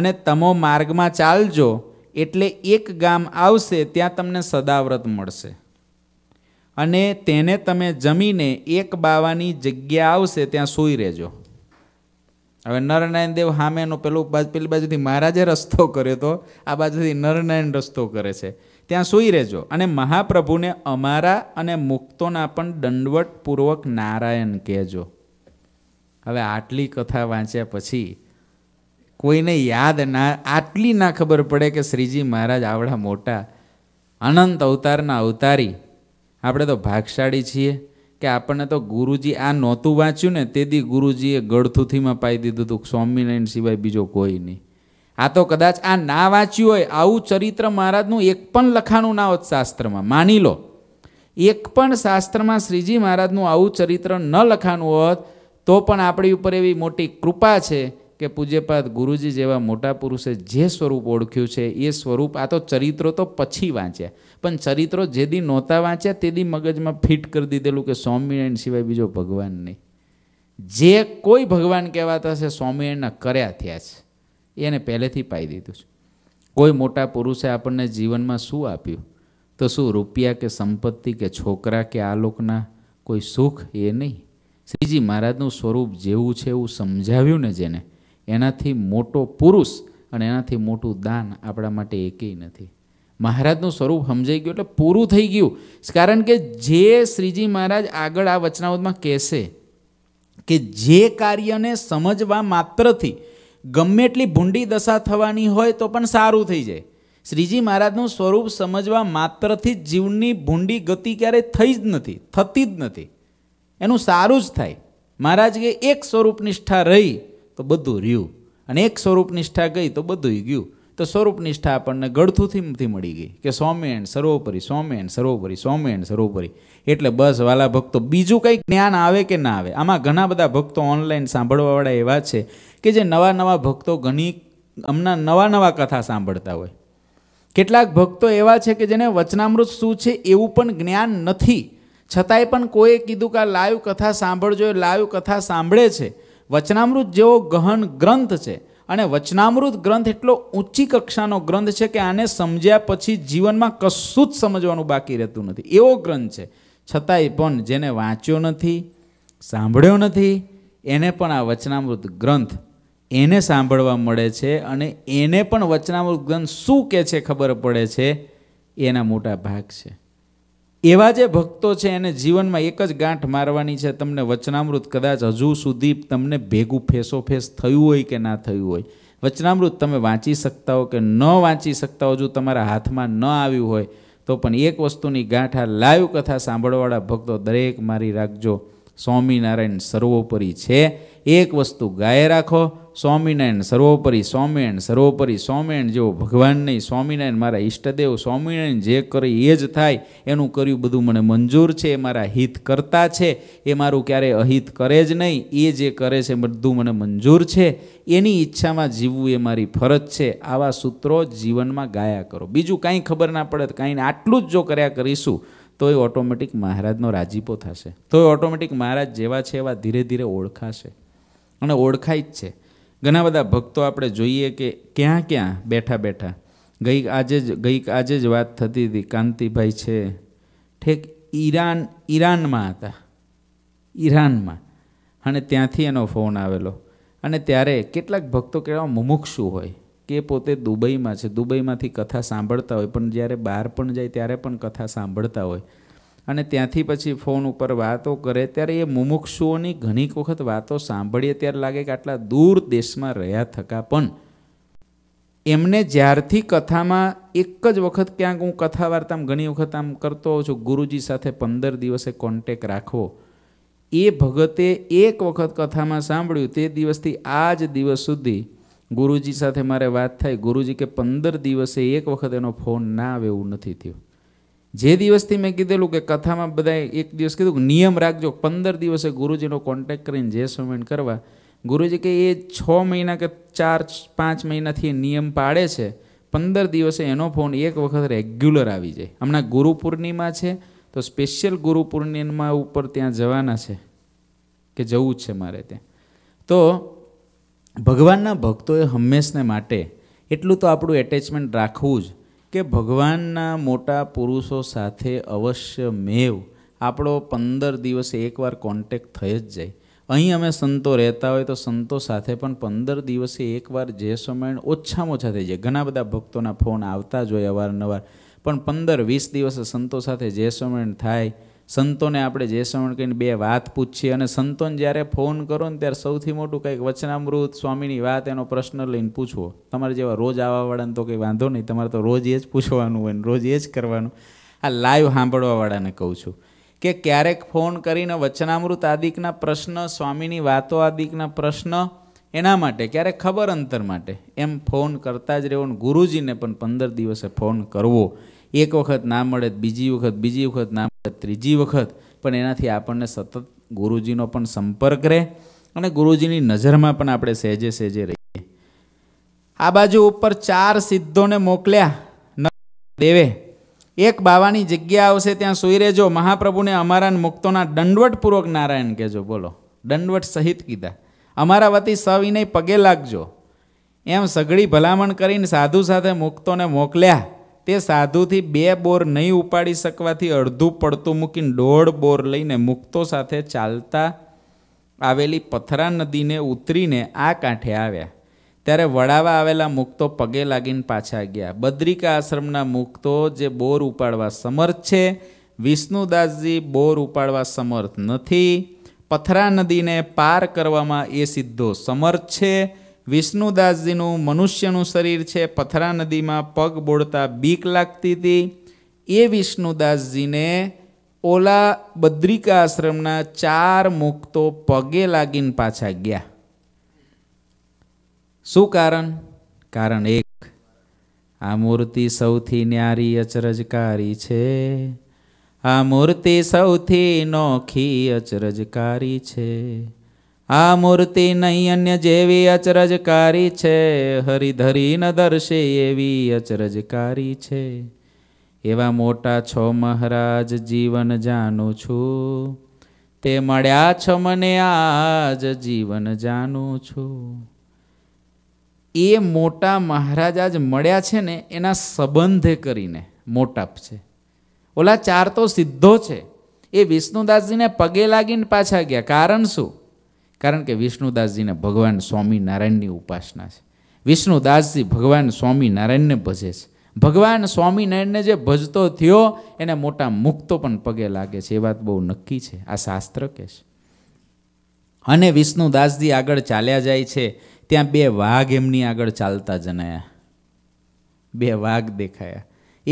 Speaker 1: અને તમો માર્ગમાં ચાલજો એટલે એક ગામ આવશે ત્યાં તમને સદાવ્રત મળશે અને તેને તમે જમીને એક બાવાની જગ્યા આવશે ત્યાં સૂઈ રહેજો હવે નરનારાયણ દેવ સામેનો પેલું પેલી બાજુથી મહારાજે રસ્તો કર્યો હતો આ બાજુથી નરનારાયણ રસ્તો કરે છે ત્યાં સૂઈ રહેજો અને મહાપ્રભુને અમારા અને મુક્તોના પણ દંડવટપૂર્વક નારાયણ કહેજો હવે આટલી કથા વાંચ્યા પછી કોઈને યાદ ના આટલી ના ખબર પડે કે શ્રીજી મહારાજ આવડા મોટા અનંત અવતારના અવતારી આપણે તો ભાગશાળી છીએ કે આપણને તો ગુરુજી આ નહોતું વાંચ્યું ને તેથી ગુરુજીએ ગળથુથીમાં પાઈ દીધું હતું સ્વામિનારાયણ સિવાય બીજો કોઈ નહીં આ તો કદાચ આ ના વાંચ્યું હોય આવું ચરિત્ર મહારાજનું એક પણ લખાણું ના હોત શાસ્ત્રમાં માની લો એક પણ શાસ્ત્રમાં શ્રીજી મહારાજનું આવું ચરિત્ર ન લખાણું હોત તો પણ આપણી ઉપર એવી મોટી કૃપા છે કે પૂજ્યપાદ ગુરુજી જેવા મોટા પુરુષે જે સ્વરૂપ ઓળખ્યું છે એ સ્વરૂપ આ તો ચરિત્રો તો પછી વાંચ્યા પણ ચરિત્રો જે દી નહોતા વાંચ્યા તે દી મગજમાં ફિટ કરી દીધેલું કે સ્વામિનારાયણ સિવાય બીજો ભગવાન નહીં જે કોઈ ભગવાન કહેવાતા છે સ્વામિનારાયણના કર્યા થયા છે એને પહેલેથી પાઈ દીધું છે કોઈ મોટા પુરુષે આપણને જીવનમાં શું આપ્યું તો શું રૂપિયા કે સંપત્તિ કે છોકરા કે આ લોકના કોઈ સુખ એ નહીં શ્રીજી મહારાજનું સ્વરૂપ જેવું છે એવું સમજાવ્યું ને જેને એનાથી મોટો પુરુષ અને એનાથી મોટું દાન આપણા માટે એકેય નથી મહારાજનું સ્વરૂપ સમજાઈ ગયું એટલે પૂરું થઈ ગયું કારણ કે જે શ્રીજી મહારાજ આગળ આ વચનાવતમાં કહેશે કે જે કાર્યને સમજવા માત્રથી ગમે એટલી ભૂંડી દશા થવાની હોય તો પણ સારું થઈ જાય શ્રીજી મહારાજનું સ્વરૂપ સમજવા માત્રથી જીવની ભૂંડી ગતિ ક્યારેય થઈ જ નથી થતી જ નથી એનું સારું જ થાય મહારાજ કે એક સ્વરૂપ નિષ્ઠા રહી તો બધું રહ્યું અને એક સ્વરૂપ નિષ્ઠા ગઈ તો બધું ગયું તો સ્વરૂપ નિષ્ઠા આપણને ગળથુથી મળી ગઈ કે સૌમ્યણ સર્વોપરી સૌમ્યણ સર્વોપરી સૌમ્યણ સર્વોપરી એટલે બસ વાલા ભક્તો બીજું કંઈ જ્ઞાન આવે કે ના આવે આમાં ઘણા બધા ભક્તો ઓનલાઈન સાંભળવાવાળા એવા છે કે જે નવા નવા ભક્તો ઘણી હમણાં નવા નવા કથા સાંભળતા હોય કેટલાક ભક્તો એવા છે કે જેને વચનામૃત શું છે એવું પણ જ્ઞાન નથી છતાંય પણ કોઈએ કીધું કે આ લાઈવ કથા સાંભળજો એ લાઈવ કથા સાંભળે છે વચનામૃત જેવો ગહન ગ્રંથ છે અને વચનામૃત ગ્રંથ એટલો ઊંચી કક્ષાનો ગ્રંથ છે કે આને સમજ્યા પછી જીવનમાં કશું જ સમજવાનું બાકી રહેતું નથી એવો ગ્રંથ છે છતાંય પણ જેને વાંચ્યો નથી સાંભળ્યો નથી એને પણ આ વચનામૃત ગ્રંથ એને સાંભળવા મળે છે અને એને પણ વચનામૃત ગ્રંથ શું કહે છે ખબર પડે છે એના મોટા ભાગ છે એવા જે ભક્તો છે એને જીવનમાં એક જ ગાંઠ મારવાની છે તમને વચનામૃત કદાચ હજુ સુધી તમને ભેગું ફેસોફેસ થયું હોય કે ના થયું હોય વચનામૃત તમે વાંચી શકતા હો કે ન વાંચી શકતા હો જો તમારા હાથમાં ન આવ્યું હોય તો પણ એક વસ્તુની ગાંઠ આ લાઈવ કથા સાંભળવાળા ભક્તો દરેક મારી રાખજો સ્વામિનારાયણ સર્વોપરી છે એક વસ્તુ ગાય રાખો સ્વામિનારાયણ સર્વોપરી સ્વામિનારાયણ સર્વોપરી સ્વામિનારાયણ જેવો ભગવાન નહીં સ્વામિનારાયણ મારા ઈષ્ટદેવ સ્વામિનારાયણ જે કરે એ જ થાય એનું કર્યું બધું મને મંજૂર છે એ મારા હિત કરતા છે એ મારું ક્યારેય અહિત કરે જ નહીં એ જે કરે છે બધું મને મંજૂર છે એની ઈચ્છામાં જીવવું એ મારી ફરજ છે આવા સૂત્રો જીવનમાં ગાયા કરો બીજું કાંઈ ખબર ના પડે કાંઈને આટલું જ જો કર્યા કરીશું તોય ઓટોમેટિક મહારાજનો રાજીપો થશે તોય ઓટોમેટિક મહારાજ જેવા છે એવા ધીરે ધીરે ઓળખાશે અને ઓળખાય જ છે ઘણા બધા ભક્તો આપણે જોઈએ કે ક્યાં ક્યાં બેઠા બેઠા ગઈ આજે જ ગઈ આજે જ વાત થતી હતી કાંતિભાઈ છે ઠેક ઈરાન ઈરાનમાં હતા ઈરાનમાં અને ત્યાંથી એનો ફોન આવેલો અને ત્યારે કેટલાક ભક્તો કેવા મુમુક્ષુ હોય કે પોતે દુબઈમાં છે દુબઈમાંથી કથા સાંભળતા હોય પણ જ્યારે બહાર પણ જાય ત્યારે પણ કથા સાંભળતા હોય અને ત્યાંથી પછી ફોન ઉપર વાતો કરે ત્યારે એ મુમુક્ષુઓની ઘણી વખત વાતો સાંભળીએ ત્યારે લાગે કે આટલા દૂર દેશમાં રહ્યા થકા પણ એમને જ્યારથી કથામાં એક જ વખત ક્યાંક હું કથા વાર્તામાં ઘણી વખત આમ કરતો હોઉં છું ગુરુજી સાથે પંદર દિવસે કોન્ટેક રાખવો એ ભગતે એક વખત કથામાં સાંભળ્યું તે દિવસથી આ જ દિવસ સુધી ગુરુજી સાથે મારે વાત થાય ગુરુજી કે પંદર દિવસે એક વખત એનો ફોન ના આવે એવું નથી થયો જે દિવસથી મેં કીધેલું કે કથામાં બધાએ એક દિવસ કીધું કે નિયમ રાખજો પંદર દિવસે ગુરુજીનો કોન્ટેક્ટ કરીને જે સમેન્ટ કરવા ગુરુજી કે એ છ મહિના કે ચાર પાંચ મહિનાથી એ નિયમ પાડે છે પંદર દિવસે એનો ફોન એક વખત રેગ્યુલર આવી જાય હમણાં ગુરુ પૂર્ણિમા છે તો સ્પેશિયલ ગુરુ પૂર્ણિમા ઉપર ત્યાં જવાના છે કે જવું જ છે મારે ત્યાં તો ભગવાનના ભક્તોએ હંમેશને માટે એટલું તો આપણું એટેચમેન્ટ રાખવું જ કે ભગવાનના મોટા પુરુષો સાથે અવશ્ય મેવ આપણો પંદર દિવસે એકવાર કોન્ટેક થઈ જ જાય અહીં અમે સંતો રહેતા હોય તો સંતો સાથે પણ પંદર દિવસે એકવાર જે સમય ઓછામાં ઓછા થઈ જાય ઘણા બધા ભક્તોના ફોન આવતા જ હોય અવારનવાર પણ પંદર વીસ દિવસે સંતો સાથે જે સમય થાય સંતોને આપણે જે શ્રવણ કરીને બે વાત પૂછીએ અને સંતોને જ્યારે ફોન કરો ને ત્યારે સૌથી મોટું કંઈક વચનામૃત સ્વામીની વાત એનો પ્રશ્ન લઈને પૂછવો તમારે જેવા રોજ આવવાવાળાને તો કંઈ વાંધો નહીં તમારે તો રોજ એ જ પૂછવાનું હોય ને રોજ એ જ કરવાનું આ લાઈવ સાંભળવાવાળાને કહું છું કે ક્યારેક ફોન કરીને વચનામૃત આદિકના પ્રશ્ન સ્વામીની વાતો આદિકના પ્રશ્ન એના માટે ક્યારેક ખબર અંતર માટે એમ ફોન કરતા જ રહેવાનું ગુરુજીને પણ પંદર દિવસે ફોન કરવો એક વખત ના મળે બીજી વખત બીજી વખત ના મળે ત્રીજી વખત પણ એનાથી આપણને સતત ગુરુજીનો પણ સંપર્ક રહે અને ગુરુજીની નજરમાં પણ આપણે સહેજે સહેજે રહીએ આ બાજુ ઉપર ચાર સિદ્ધોને મોકલ્યા દેવે એક બાવાની જગ્યા આવશે ત્યાં સુઈ રહેજો મહાપ્રભુને અમારા મુક્તોના દંડવટપૂર્વક નારાયણ કહેજો બોલો દંડવટ સહિત કીધા અમારા વતી સવિનય પગે લાગજો એમ સઘળી ભલામણ કરીને સાધુ સાથે મુક્તોને મોકલ્યા તે સાધુથી બે બોર નહીં ઉપાડી શકવાથી અડધું પડતું મૂકીને દોઢ બોર લઈને મુક્તો સાથે ચાલતા આવેલી પથરા નદીને ઉતરીને આ કાંઠે આવ્યા ત્યારે વડાવા આવેલા મુક્તો પગે લાગીને પાછા ગયા બદ્રિકા આશ્રમના મુક્તો જે બોર ઉપાડવા સમર્થ છે વિષ્ણુદાસજી બોર ઉપાડવા સમર્થ નથી પથરા નદીને પાર કરવામાં એ સીધો સમર્થ છે વિષ્ણુદાસજીનું મનુષ્યનું શરીર છે પથરા નદીમાં પગ બોળતા બીક લાગતી હતી એ વિષ્ણુદાસજીને ઓલા બદ્રિકા આશ્રમના ચાર મુક્તો પગે લાગીને પાછા ગયા શું કારણ કારણ એક આ મૂર્તિ સૌથી ન્યારી અચરજકારી છે આ મૂર્તિ સૌથી નોખી અચરજકારી છે આ મૂર્તિ નહીં અન્ય જેવી અચરજકારી છે હરિધરી ન દર્શે એવી અચરજકારી છે એવા મોટા છો મહારાજ જીવન જાણું છું તે મળ્યા છો મને આજ જીવન જાણું છું એ મોટા મહારાજ આજ મળ્યા છે ને એના સંબંધે કરીને મોટાપ છે ઓલા ચાર તો સીધો છે એ વિષ્ણુદાસજીને પગે લાગીને પાછા ગયા કારણ શું કારણ કે વિષ્ણુદાસજીને ભગવાન સ્વામિનારાયણની ઉપાસના છે વિષ્ણુદાસજી ભગવાન સ્વામિનારાયણને ભજે છે ભગવાન સ્વામિનારાયણને જે ભજતો થયો એને મોટા મુક્તો પણ પગે લાગે છે એ વાત બહુ નક્કી છે આ શાસ્ત્ર કે છે અને વિષ્ણુદાસજી આગળ ચાલ્યા જાય છે ત્યાં બે વાઘ એમની આગળ ચાલતા જણાયા બે વાઘ દેખાયા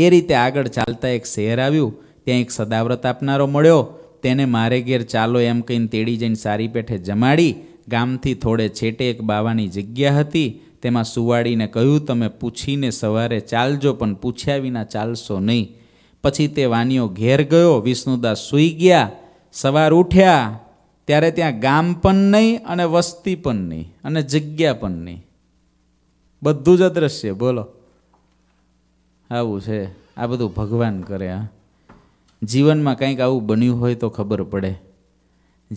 Speaker 1: એ રીતે આગળ ચાલતા એક શહેર આવ્યું ત્યાં એક સદાવ્રત આપનારો મળ્યો તેને મારે ઘેર ચાલો એમ કહીને તેડી જઈને સારી પેઠે જમાડી ગામથી થોડે છેટે એક બાવાની જગ્યા હતી તેમાં સુવાડીને કહ્યું તમે પૂછીને સવારે ચાલજો પણ પૂછ્યા વિના ચાલશો નહીં પછી તે વાનીઓ ઘેર ગયો વિષ્ણુદાસ સૂઈ ગયા સવાર ઉઠ્યા ત્યારે ત્યાં ગામ પણ નહીં અને વસ્તી પણ નહીં અને જગ્યા પણ નહીં બધું જ અદ્રશ્ય બોલો આવું છે આ બધું ભગવાન કરે હા જીવનમાં કંઈક આવું બન્યું હોય તો ખબર પડે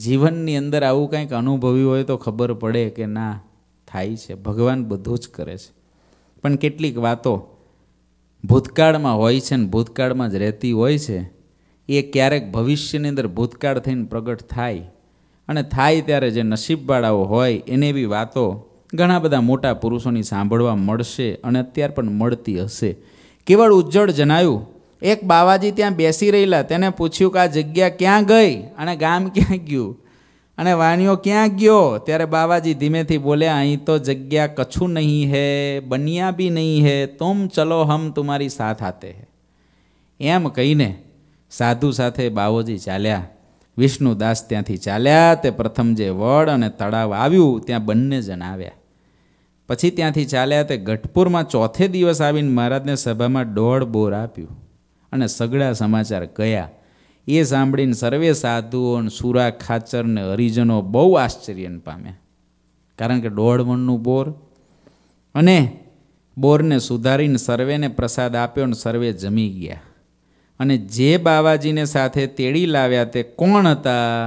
Speaker 1: જીવનની અંદર આવું કંઈક અનુભવ્યું હોય તો ખબર પડે કે ના થાય છે ભગવાન બધું જ કરે છે પણ કેટલીક વાતો ભૂતકાળમાં હોય છે ને ભૂતકાળમાં જ રહેતી હોય છે એ ક્યારેક ભવિષ્યની અંદર ભૂતકાળ થઈને પ્રગટ થાય અને થાય ત્યારે જે નસીબવાળાઓ હોય એને એવી વાતો ઘણા બધા મોટા પુરુષોની સાંભળવા મળશે અને અત્યાર પણ મળતી હશે કેવળ ઉજ્જળ જણાયું એક બાવાજી ત્યાં બેસી રહેલા તેને પૂછ્યું કે આ જગ્યા ક્યાં ગઈ અને ગામ ક્યાં ગયું અને વાણીઓ ક્યાં ગયો ત્યારે બાવાજી ધીમેથી બોલ્યા અહીં તો જગ્યા કછું નહીં હે બનિયા બી નહીં હે તુમ ચલો હમ તુમારી સાથ આતે હે એમ કહીને સાધુ સાથે બાવોજી ચાલ્યા વિષ્ણુદાસ ત્યાંથી ચાલ્યા તે પ્રથમ જે વડ અને તળાવ આવ્યું ત્યાં બંને જણ આવ્યા પછી ત્યાંથી ચાલ્યા તે ગઢપુરમાં ચોથે દિવસ આવીને મહારાજને સભામાં દોઢ બોર આપ્યું અને સઘળા સમાચાર કયા એ સાંભળીને સર્વે સાધુઓ સુરા ખાચર ને હરિજનો બહુ આશ્ચર્યને પામ્યા કારણ કે દોઢ મણનું બોર અને બોરને સુધારીને સર્વેને પ્રસાદ આપ્યો અને સર્વે જમી ગયા અને જે બાવાજીને સાથે તેડી લાવ્યા તે કોણ હતા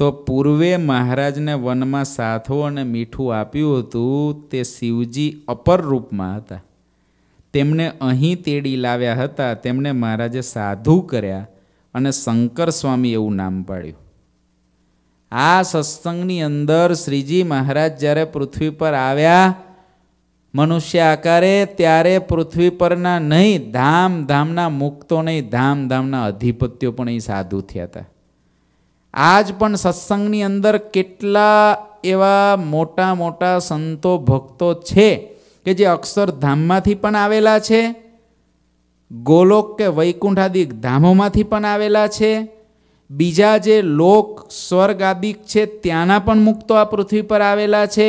Speaker 1: તો પૂર્વે મહારાજને વનમાં સાથો અને મીઠું આપ્યું હતું તે શિવજી અપર રૂપમાં હતા તેમને અહીં તેડી લાવ્યા હતા તેમણે મહારાજે સાધુ કર્યા અને શંકર સ્વામી એવું નામ પાડ્યું આ સત્સંગની અંદર શ્રીજી મહારાજ જ્યારે પૃથ્વી પર આવ્યા મનુષ્ય આકારે ત્યારે પૃથ્વી પરના નહીં ધામ ધામના મુક્તો નહીં ધામ ધામના અધિપત્યો પણ અહીં સાધુ થયા હતા આજ પણ સત્સંગની અંદર કેટલા એવા મોટા મોટા સંતો ભક્તો છે કે જે અક્ષરધામમાંથી પણ આવેલા છે ગોલોક કે વૈકુંઠાદિક ધામોમાંથી પણ આવેલા છે બીજા જે લોક સ્વર્ગાદિક છે ત્યાંના પણ મુક્તો આ પૃથ્વી પર આવેલા છે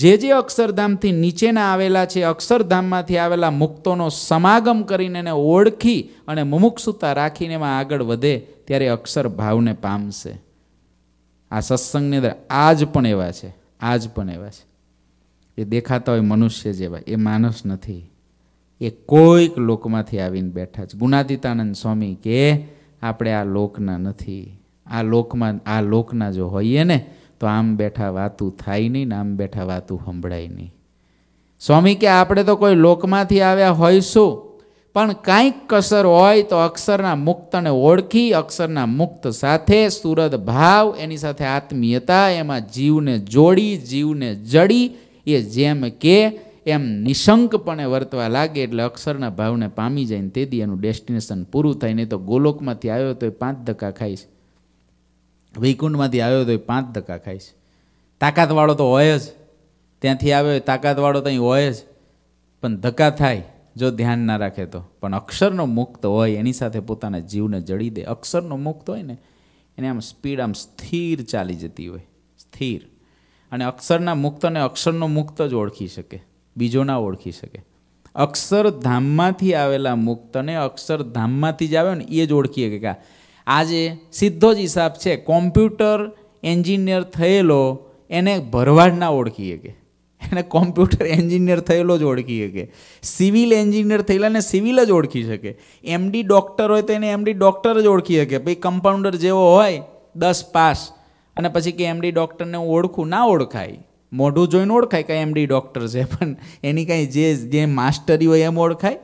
Speaker 1: જે જે અક્ષરધામથી નીચેના આવેલા છે અક્ષરધામમાંથી આવેલા મુક્તોનો સમાગમ કરીને એને ઓળખી અને મુમુક્ષુતા રાખીને એમાં આગળ વધે ત્યારે અક્ષર ભાવને પામશે આ સત્સંગની અંદર આજ પણ એવા છે આજ પણ એવા છે જે દેખાતા હોય મનુષ્ય જેવા એ માણસ નથી એ કોઈક લોકમાંથી આવીને બેઠા છે ગુણાતીતાનંદ સ્વામી કે આપણે આ લોકના નથી આ લોકમાં આ લોકના જો હોઈએ ને તો આમ બેઠા વાતું થાય નહીં ને આમ બેઠા વાતું સંભળાય નહીં સ્વામી કે આપણે તો કોઈ લોકમાંથી આવ્યા હોઈશું પણ કાંઈક કસર હોય તો અક્ષરના મુક્તને ઓળખી અક્ષરના મુક્ત સાથે સુરત ભાવ એની સાથે આત્મીયતા એમાં જીવને જોડી જીવને જડી એ જેમ કે એમ નિશંકપણે વર્તવા લાગે એટલે અક્ષરના ભાવને પામી જાય ને તેથી એનું ડેસ્ટિનેશન પૂરું થાય નહીં તો ગોલોકમાંથી આવ્યો તો એ પાંચ ધક્કા ખાઈશ વૈકુંઠમાંથી આવ્યો તો એ પાંચ ધક્કા ખાઈશ તાકાતવાળો તો હોય જ ત્યાંથી આવ્યો તાકાતવાળો ત્યાં હોય જ પણ ધક્કા થાય જો ધ્યાન ના રાખે તો પણ અક્ષરનો મુક્ત હોય એની સાથે પોતાના જીવને જડી દે અક્ષરનો મુક્ત હોય ને એને આમ સ્પીડ આમ સ્થિર ચાલી જતી હોય સ્થિર અને અક્ષરના મુક્ત અને અક્ષરનો મુક્ત જ ઓળખી શકે બીજો ના ઓળખી શકે અક્ષરધામમાંથી આવેલા મુક્ત અને અક્ષરધામમાંથી જ આવે ને એ જ ઓળખી શકે કે આજે સીધો જ હિસાબ છે કોમ્પ્યુટર એન્જિનિયર થયેલો એને ભરવાડ ના ઓળખીએ કે એને કોમ્પ્યુટર એન્જિનિયર થયેલો જ ઓળખી શકે સિવિલ એન્જિનિયર થયેલાને સિવિલ જ ઓળખી શકે એમડી ડૉક્ટર હોય તો એને એમડી ડૉક્ટર જ ઓળખી શકે ભાઈ કમ્પાઉન્ડર જેવો હોય દસ પાસ અને પછી કે એમડી ડૉક્ટરને હું ઓળખું ના ઓળખાય મોઢું જોઈને ઓળખાય કે એમડી ડૉક્ટર છે પણ એની કાંઈ જે જે માસ્ટરી હોય એમ ઓળખાય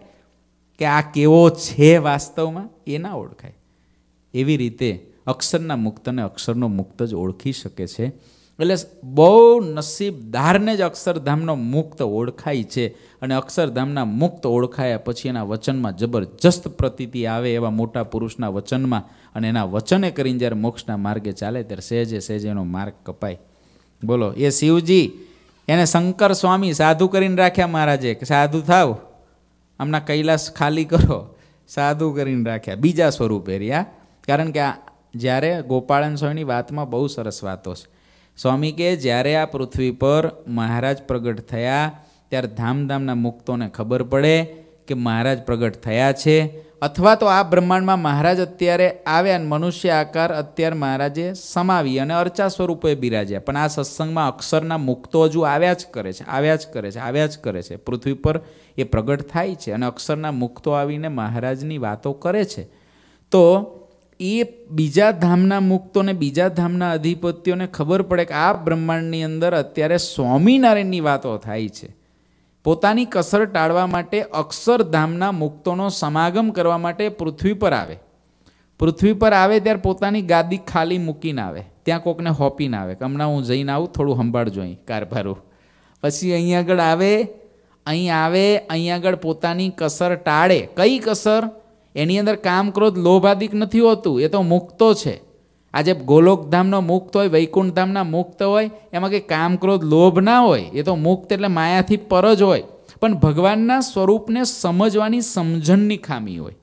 Speaker 1: કે આ કેવો છે વાસ્તવમાં એ ના ઓળખાય એવી રીતે અક્ષરના મુક્તને અક્ષરનો મુક્ત જ ઓળખી શકે છે એટલે બહુ નસીબદારને જ અક્ષરધામનો મુક્ત ઓળખાય છે અને અક્ષરધામના મુક્ત ઓળખાયા પછી એના વચનમાં જબરજસ્ત પ્રતીતિ આવે એવા મોટા પુરુષના વચનમાં અને એના વચને કરીને જ્યારે મોક્ષના માર્ગે ચાલે ત્યારે સહેજે સહેજે એનો માર્ગ કપાય બોલો એ શિવજી એને શંકર સ્વામી સાધુ કરીને રાખ્યા મહારાજે કે સાધુ થાવ આમના કૈલાસ ખાલી કરો સાધુ કરીને રાખ્યા બીજા સ્વરૂપે રહ્યા કારણ કે આ જ્યારે ગોપાળન સ્વામીની વાતમાં બહુ સરસ વાતો છે સ્વામી કે જ્યારે આ પૃથ્વી પર મહારાજ પ્રગટ થયા ત્યારે ધામધામના મુક્તોને ખબર પડે કે મહારાજ પ્રગટ થયા છે અથવા તો આ બ્રહ્માંડમાં મહારાજ અત્યારે આવ્યા અને મનુષ્ય આકાર અત્યારે મહારાજે સમાવી અને અર્ચા સ્વરૂપે બિરાજ્યા પણ આ સત્સંગમાં અક્ષરના મુક્તો હજુ આવ્યા જ કરે છે આવ્યા જ કરે છે આવ્યા જ કરે છે પૃથ્વી પર એ પ્રગટ થાય છે અને અક્ષરના મુક્તો આવીને મહારાજની વાતો કરે છે તો એ બીજા ધામના મુક્તોને બીજા ધામના અધિપતિઓને ખબર પડે કે આ બ્રહ્માંડની અંદર અત્યારે સ્વામિનારાયણની વાતો થાય છે પોતાની કસર ટાળવા માટે અક્ષરધામના મુક્તોનો સમાગમ કરવા માટે પૃથ્વી પર આવે પૃથ્વી પર આવે ત્યારે પોતાની ગાદી ખાલી મૂકીને આવે ત્યાં કોકને હોપીને આવે કે હમણાં હું જઈને આવું થોડું સંભાળજો અહીં કારભારું પછી અહીં આગળ આવે અહીં આવે અહીં આગળ પોતાની કસર ટાળે કઈ કસર એની અંદર કામ ક્રોધ લોભાદિક નથી હોતું એ તો મુક્તો છે આજે ગોલોકધામનો મુક્ત હોય વૈકુંઠધામના મુક્ત હોય એમાં કંઈ કામ ક્રોધ લોભ ના હોય એ તો મુક્ત એટલે માયાથી પર જ હોય પણ ભગવાનના સ્વરૂપને સમજવાની સમજણની ખામી હોય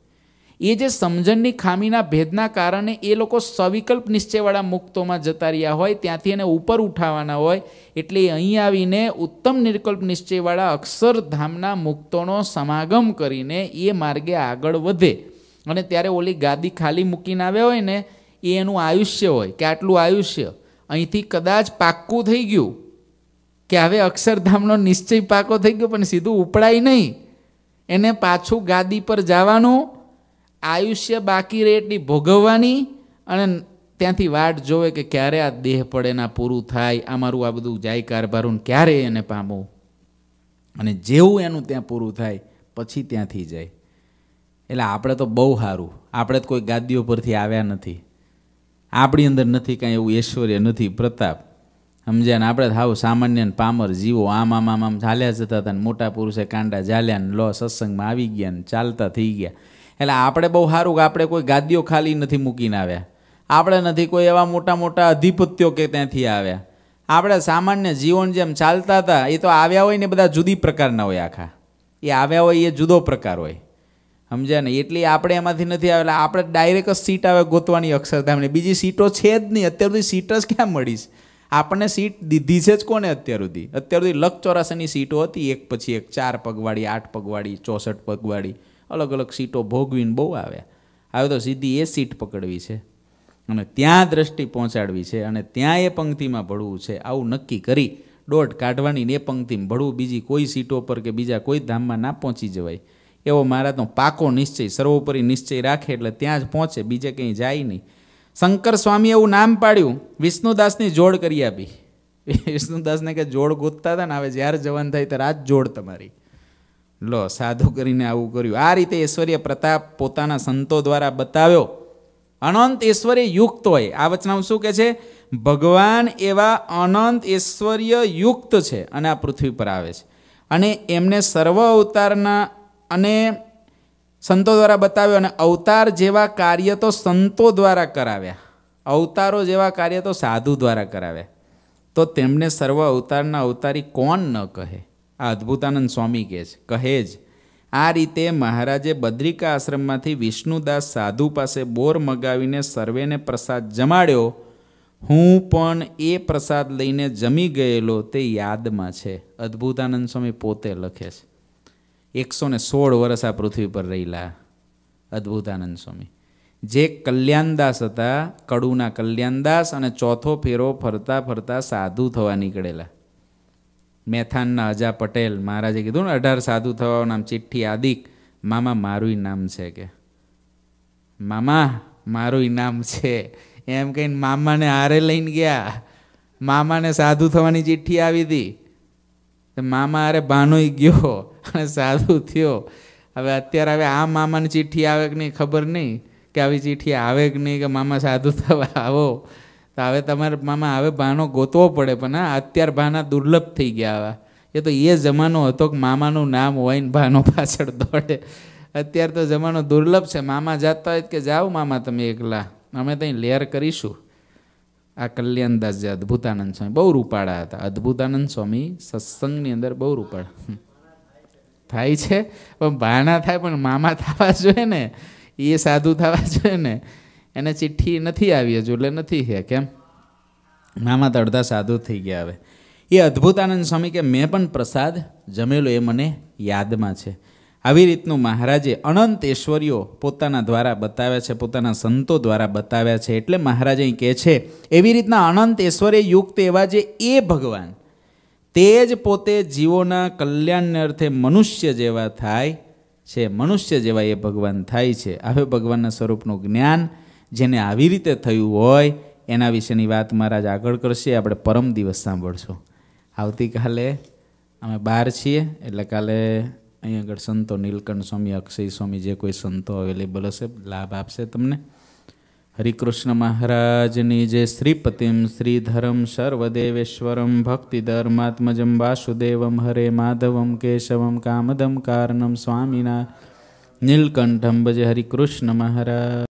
Speaker 1: એ જે સમજણની ખામીના ભેદના કારણે એ લોકો સવિકલ્પ નિશ્ચયવાળા મુક્તોમાં જતા રહ્યા હોય ત્યાંથી એને ઉપર ઉઠાવવાના હોય એટલે અહીં આવીને ઉત્તમ નિર્કલ્પ નિશ્ચયવાળા અક્ષરધામના મુક્તોનો સમાગમ કરીને એ માર્ગે આગળ વધે અને ત્યારે ઓલી ગાદી ખાલી મૂકીને આવ્યા હોય ને એ એનું આયુષ્ય હોય કે આટલું આયુષ્ય અહીંથી કદાચ પાક્કું થઈ ગયું કે હવે અક્ષરધામનો નિશ્ચય પાકો થઈ ગયો પણ સીધું ઉપડાય નહીં એને પાછું ગાદી પર જવાનું આયુષ્ય બાકી રહે એટલી ભોગવવાની અને ત્યાંથી વાટ જોવે કે ક્યારે આ દેહ પડે પડેના પૂરું થાય અમારું આ બધું જાય કારભારું ક્યારે એને પામવું અને જેવું એનું ત્યાં પૂરું થાય પછી ત્યાંથી જાય એટલે આપણે તો બહુ સારું આપણે તો કોઈ ગાદીઓ પરથી આવ્યા નથી આપણી અંદર નથી કાંઈ એવું ઐશ્વર્ય નથી પ્રતાપ સમજ્યા ને આપણે હાવ સામાન્ય ને પામર જીવો આમ આમ આમ આમ ચાલ્યા જતા હતા ને મોટા પુરુષે કાંડા ઝાલ્યા ને લો સત્સંગમાં આવી ગયા ને ચાલતા થઈ ગયા એટલે આપણે બહુ સારું કે આપણે કોઈ ગાદીઓ ખાલી નથી મૂકીને આવ્યા આપણે નથી કોઈ એવા મોટા મોટા અધિપત્યો કે ત્યાંથી આવ્યા આપણે સામાન્ય જીવન જેમ ચાલતા હતા એ તો આવ્યા હોય ને બધા જુદી પ્રકારના હોય આખા એ આવ્યા હોય એ જુદો પ્રકાર હોય સમજ્યા ને એટલી આપણે એમાંથી નથી આવેલા આપણે ડાયરેક્ટ જ સીટ આવે ગોતવાની અક્ષરતા એમને બીજી સીટો છે જ નહીં અત્યાર સુધી સીટ જ ક્યાં મળીશ આપણને સીટ દીધી છે જ કોને અત્યાર સુધી અત્યાર સુધી લક ચોરાસાની સીટો હતી એક પછી એક ચાર પગવાળી આઠ પગવાળી ચોસઠ પગવાળી અલગ અલગ સીટો ભોગવીને બહુ આવ્યા હવે તો સીધી એ સીટ પકડવી છે અને ત્યાં દ્રષ્ટિ પહોંચાડવી છે અને ત્યાં એ પંક્તિમાં ભળવું છે આવું નક્કી કરી દોટ કાઢવાની એ પંક્તિમાં ભળવું બીજી કોઈ સીટો પર કે બીજા કોઈ ધામમાં ના પહોંચી જવાય એવો મહારાજનો પાકો નિશ્ચય સર્વોપરી નિશ્ચય રાખે એટલે ત્યાં જ પહોંચે બીજે કંઈ જાય નહીં શંકર સ્વામીએ એવું નામ પાડ્યું વિષ્ણુદાસની જોડ કરી આપી વિષ્ણુદાસને કે જોડ ગોતતા હતા ને હવે જ્યારે જવાન થાય ત્યારે આ જ જોડ તમારી લો સાધુ કરીને આવું કર્યું આ રીતે ઐશ્વર્ય પ્રતાપ પોતાના સંતો દ્વારા બતાવ્યો અનંત ઐશ્વર્ય યુક્ત હોય આ વચનામાં શું કહે છે ભગવાન એવા અનંત ઐશ્વર્ય યુક્ત છે અને આ પૃથ્વી પર આવે છે અને એમને સર્વ અવતારના અને સંતો દ્વારા બતાવ્યો અને અવતાર જેવા કાર્ય તો સંતો દ્વારા કરાવ્યા અવતારો જેવા કાર્ય તો સાધુ દ્વારા કરાવ્યા તો તેમને સર્વ અવતારના અવતારી કોણ ન કહે આ અદ્ભુતાનંદ સ્વામી કહે છે કહે જ આ રીતે મહારાજે બદ્રિકા આશ્રમમાંથી વિષ્ણુદાસ સાધુ પાસે બોર મગાવીને સર્વેને પ્રસાદ જમાડ્યો હું પણ એ પ્રસાદ લઈને જમી ગયેલો તે યાદમાં છે અદ્ભુતાનંદ સ્વામી પોતે લખે છે એકસો ને સોળ વર્ષ આ પૃથ્વી પર રહેલા અદ્ભુતાનંદ સ્વામી જે કલ્યાણદાસ હતા કડુના કલ્યાણદાસ અને ચોથો ફેરો ફરતા ફરતા સાધુ થવા નીકળેલા મેથાનના અજા પટેલ મહારાજે કીધું ને અઢાર સાધુ થવાનું નામ ચિઠ્ઠી આદિક મામા મારું નામ છે કે મામા મારું નામ છે એમ કહીને મામાને હારે લઈને ગયા મામાને સાધુ થવાની ચિઠ્ઠી આવી હતી તો મામા અરે ભાનોઈ ગયો અને સાધુ થયો હવે અત્યારે હવે આ મામાની ચિઠ્ઠી આવે કે નહીં ખબર નહીં કે આવી ચિઠ્ઠી આવે કે નહીં કે મામા સાધુ થવા આવો તો હવે તમારે મામા હવે ભાનો ગોતવો પડે પણ હા અત્યાર ભાના દુર્લભ થઈ ગયા આવા એ તો એ જમાનો હતો કે મામાનું નામ હોય ને ભાનો પાછળ દોડે અત્યાર તો જમાનો દુર્લભ છે મામા જાતા હોય કે જાઓ મામા તમે એકલા અમે ત્યાં લેર કરીશું આ કલ્યાણદાસ જે અદ્ભુતાનંદ સ્વામી બહુ રૂપાળા હતા અદ્ભુતાનંદ સ્વામી સત્સંગની અંદર બહુ રૂપાળા થાય છે પણ ભાના થાય પણ મામા થવા જોઈએ ને એ સાધુ થવા જોઈએ ને એને ચિઠ્ઠી નથી આવી હજુ એટલે નથી હે કેમ મામા તો સાધુ થઈ ગયા હવે એ અદ્ભુતાનંદ સ્વામી કે મેં પણ પ્રસાદ જમેલો એ મને યાદમાં છે આવી રીતનું મહારાજે અનંત ઐશ્વર્યો પોતાના દ્વારા બતાવ્યા છે પોતાના સંતો દ્વારા બતાવ્યા છે એટલે મહારાજ અહીં કહે છે એવી રીતના અનંત ઐશ્વર્ય યુક્ત એવા જે એ ભગવાન તે જ પોતે જીવોના કલ્યાણને અર્થે મનુષ્ય જેવા થાય છે મનુષ્ય જેવા એ ભગવાન થાય છે હવે ભગવાનના સ્વરૂપનું જ્ઞાન જેને આવી રીતે થયું હોય એના વિશેની વાત મહારાજ આગળ કરશે આપણે પરમ દિવસ સાંભળશું આવતીકાલે અમે બહાર છીએ એટલે કાલે અહીં આગળ સંતો નીલકંઠ સ્વામી અક્ષય સ્વામી જે કોઈ સંતો અવેલેબલ હશે લાભ આપશે તમને હરિકૃષ્ણ મહારાજની જે શ્રીપતિમ શ્રીધરમ સર્વદેવેશ્વરમ ભક્તિ ધર્માત્મજમ વાસુદેવમ હરે માધવમ કેશવમ કામદમ કારણમ સ્વામિના નીલકંઠમ ભજે હરિકૃષ્ણ મહારાજ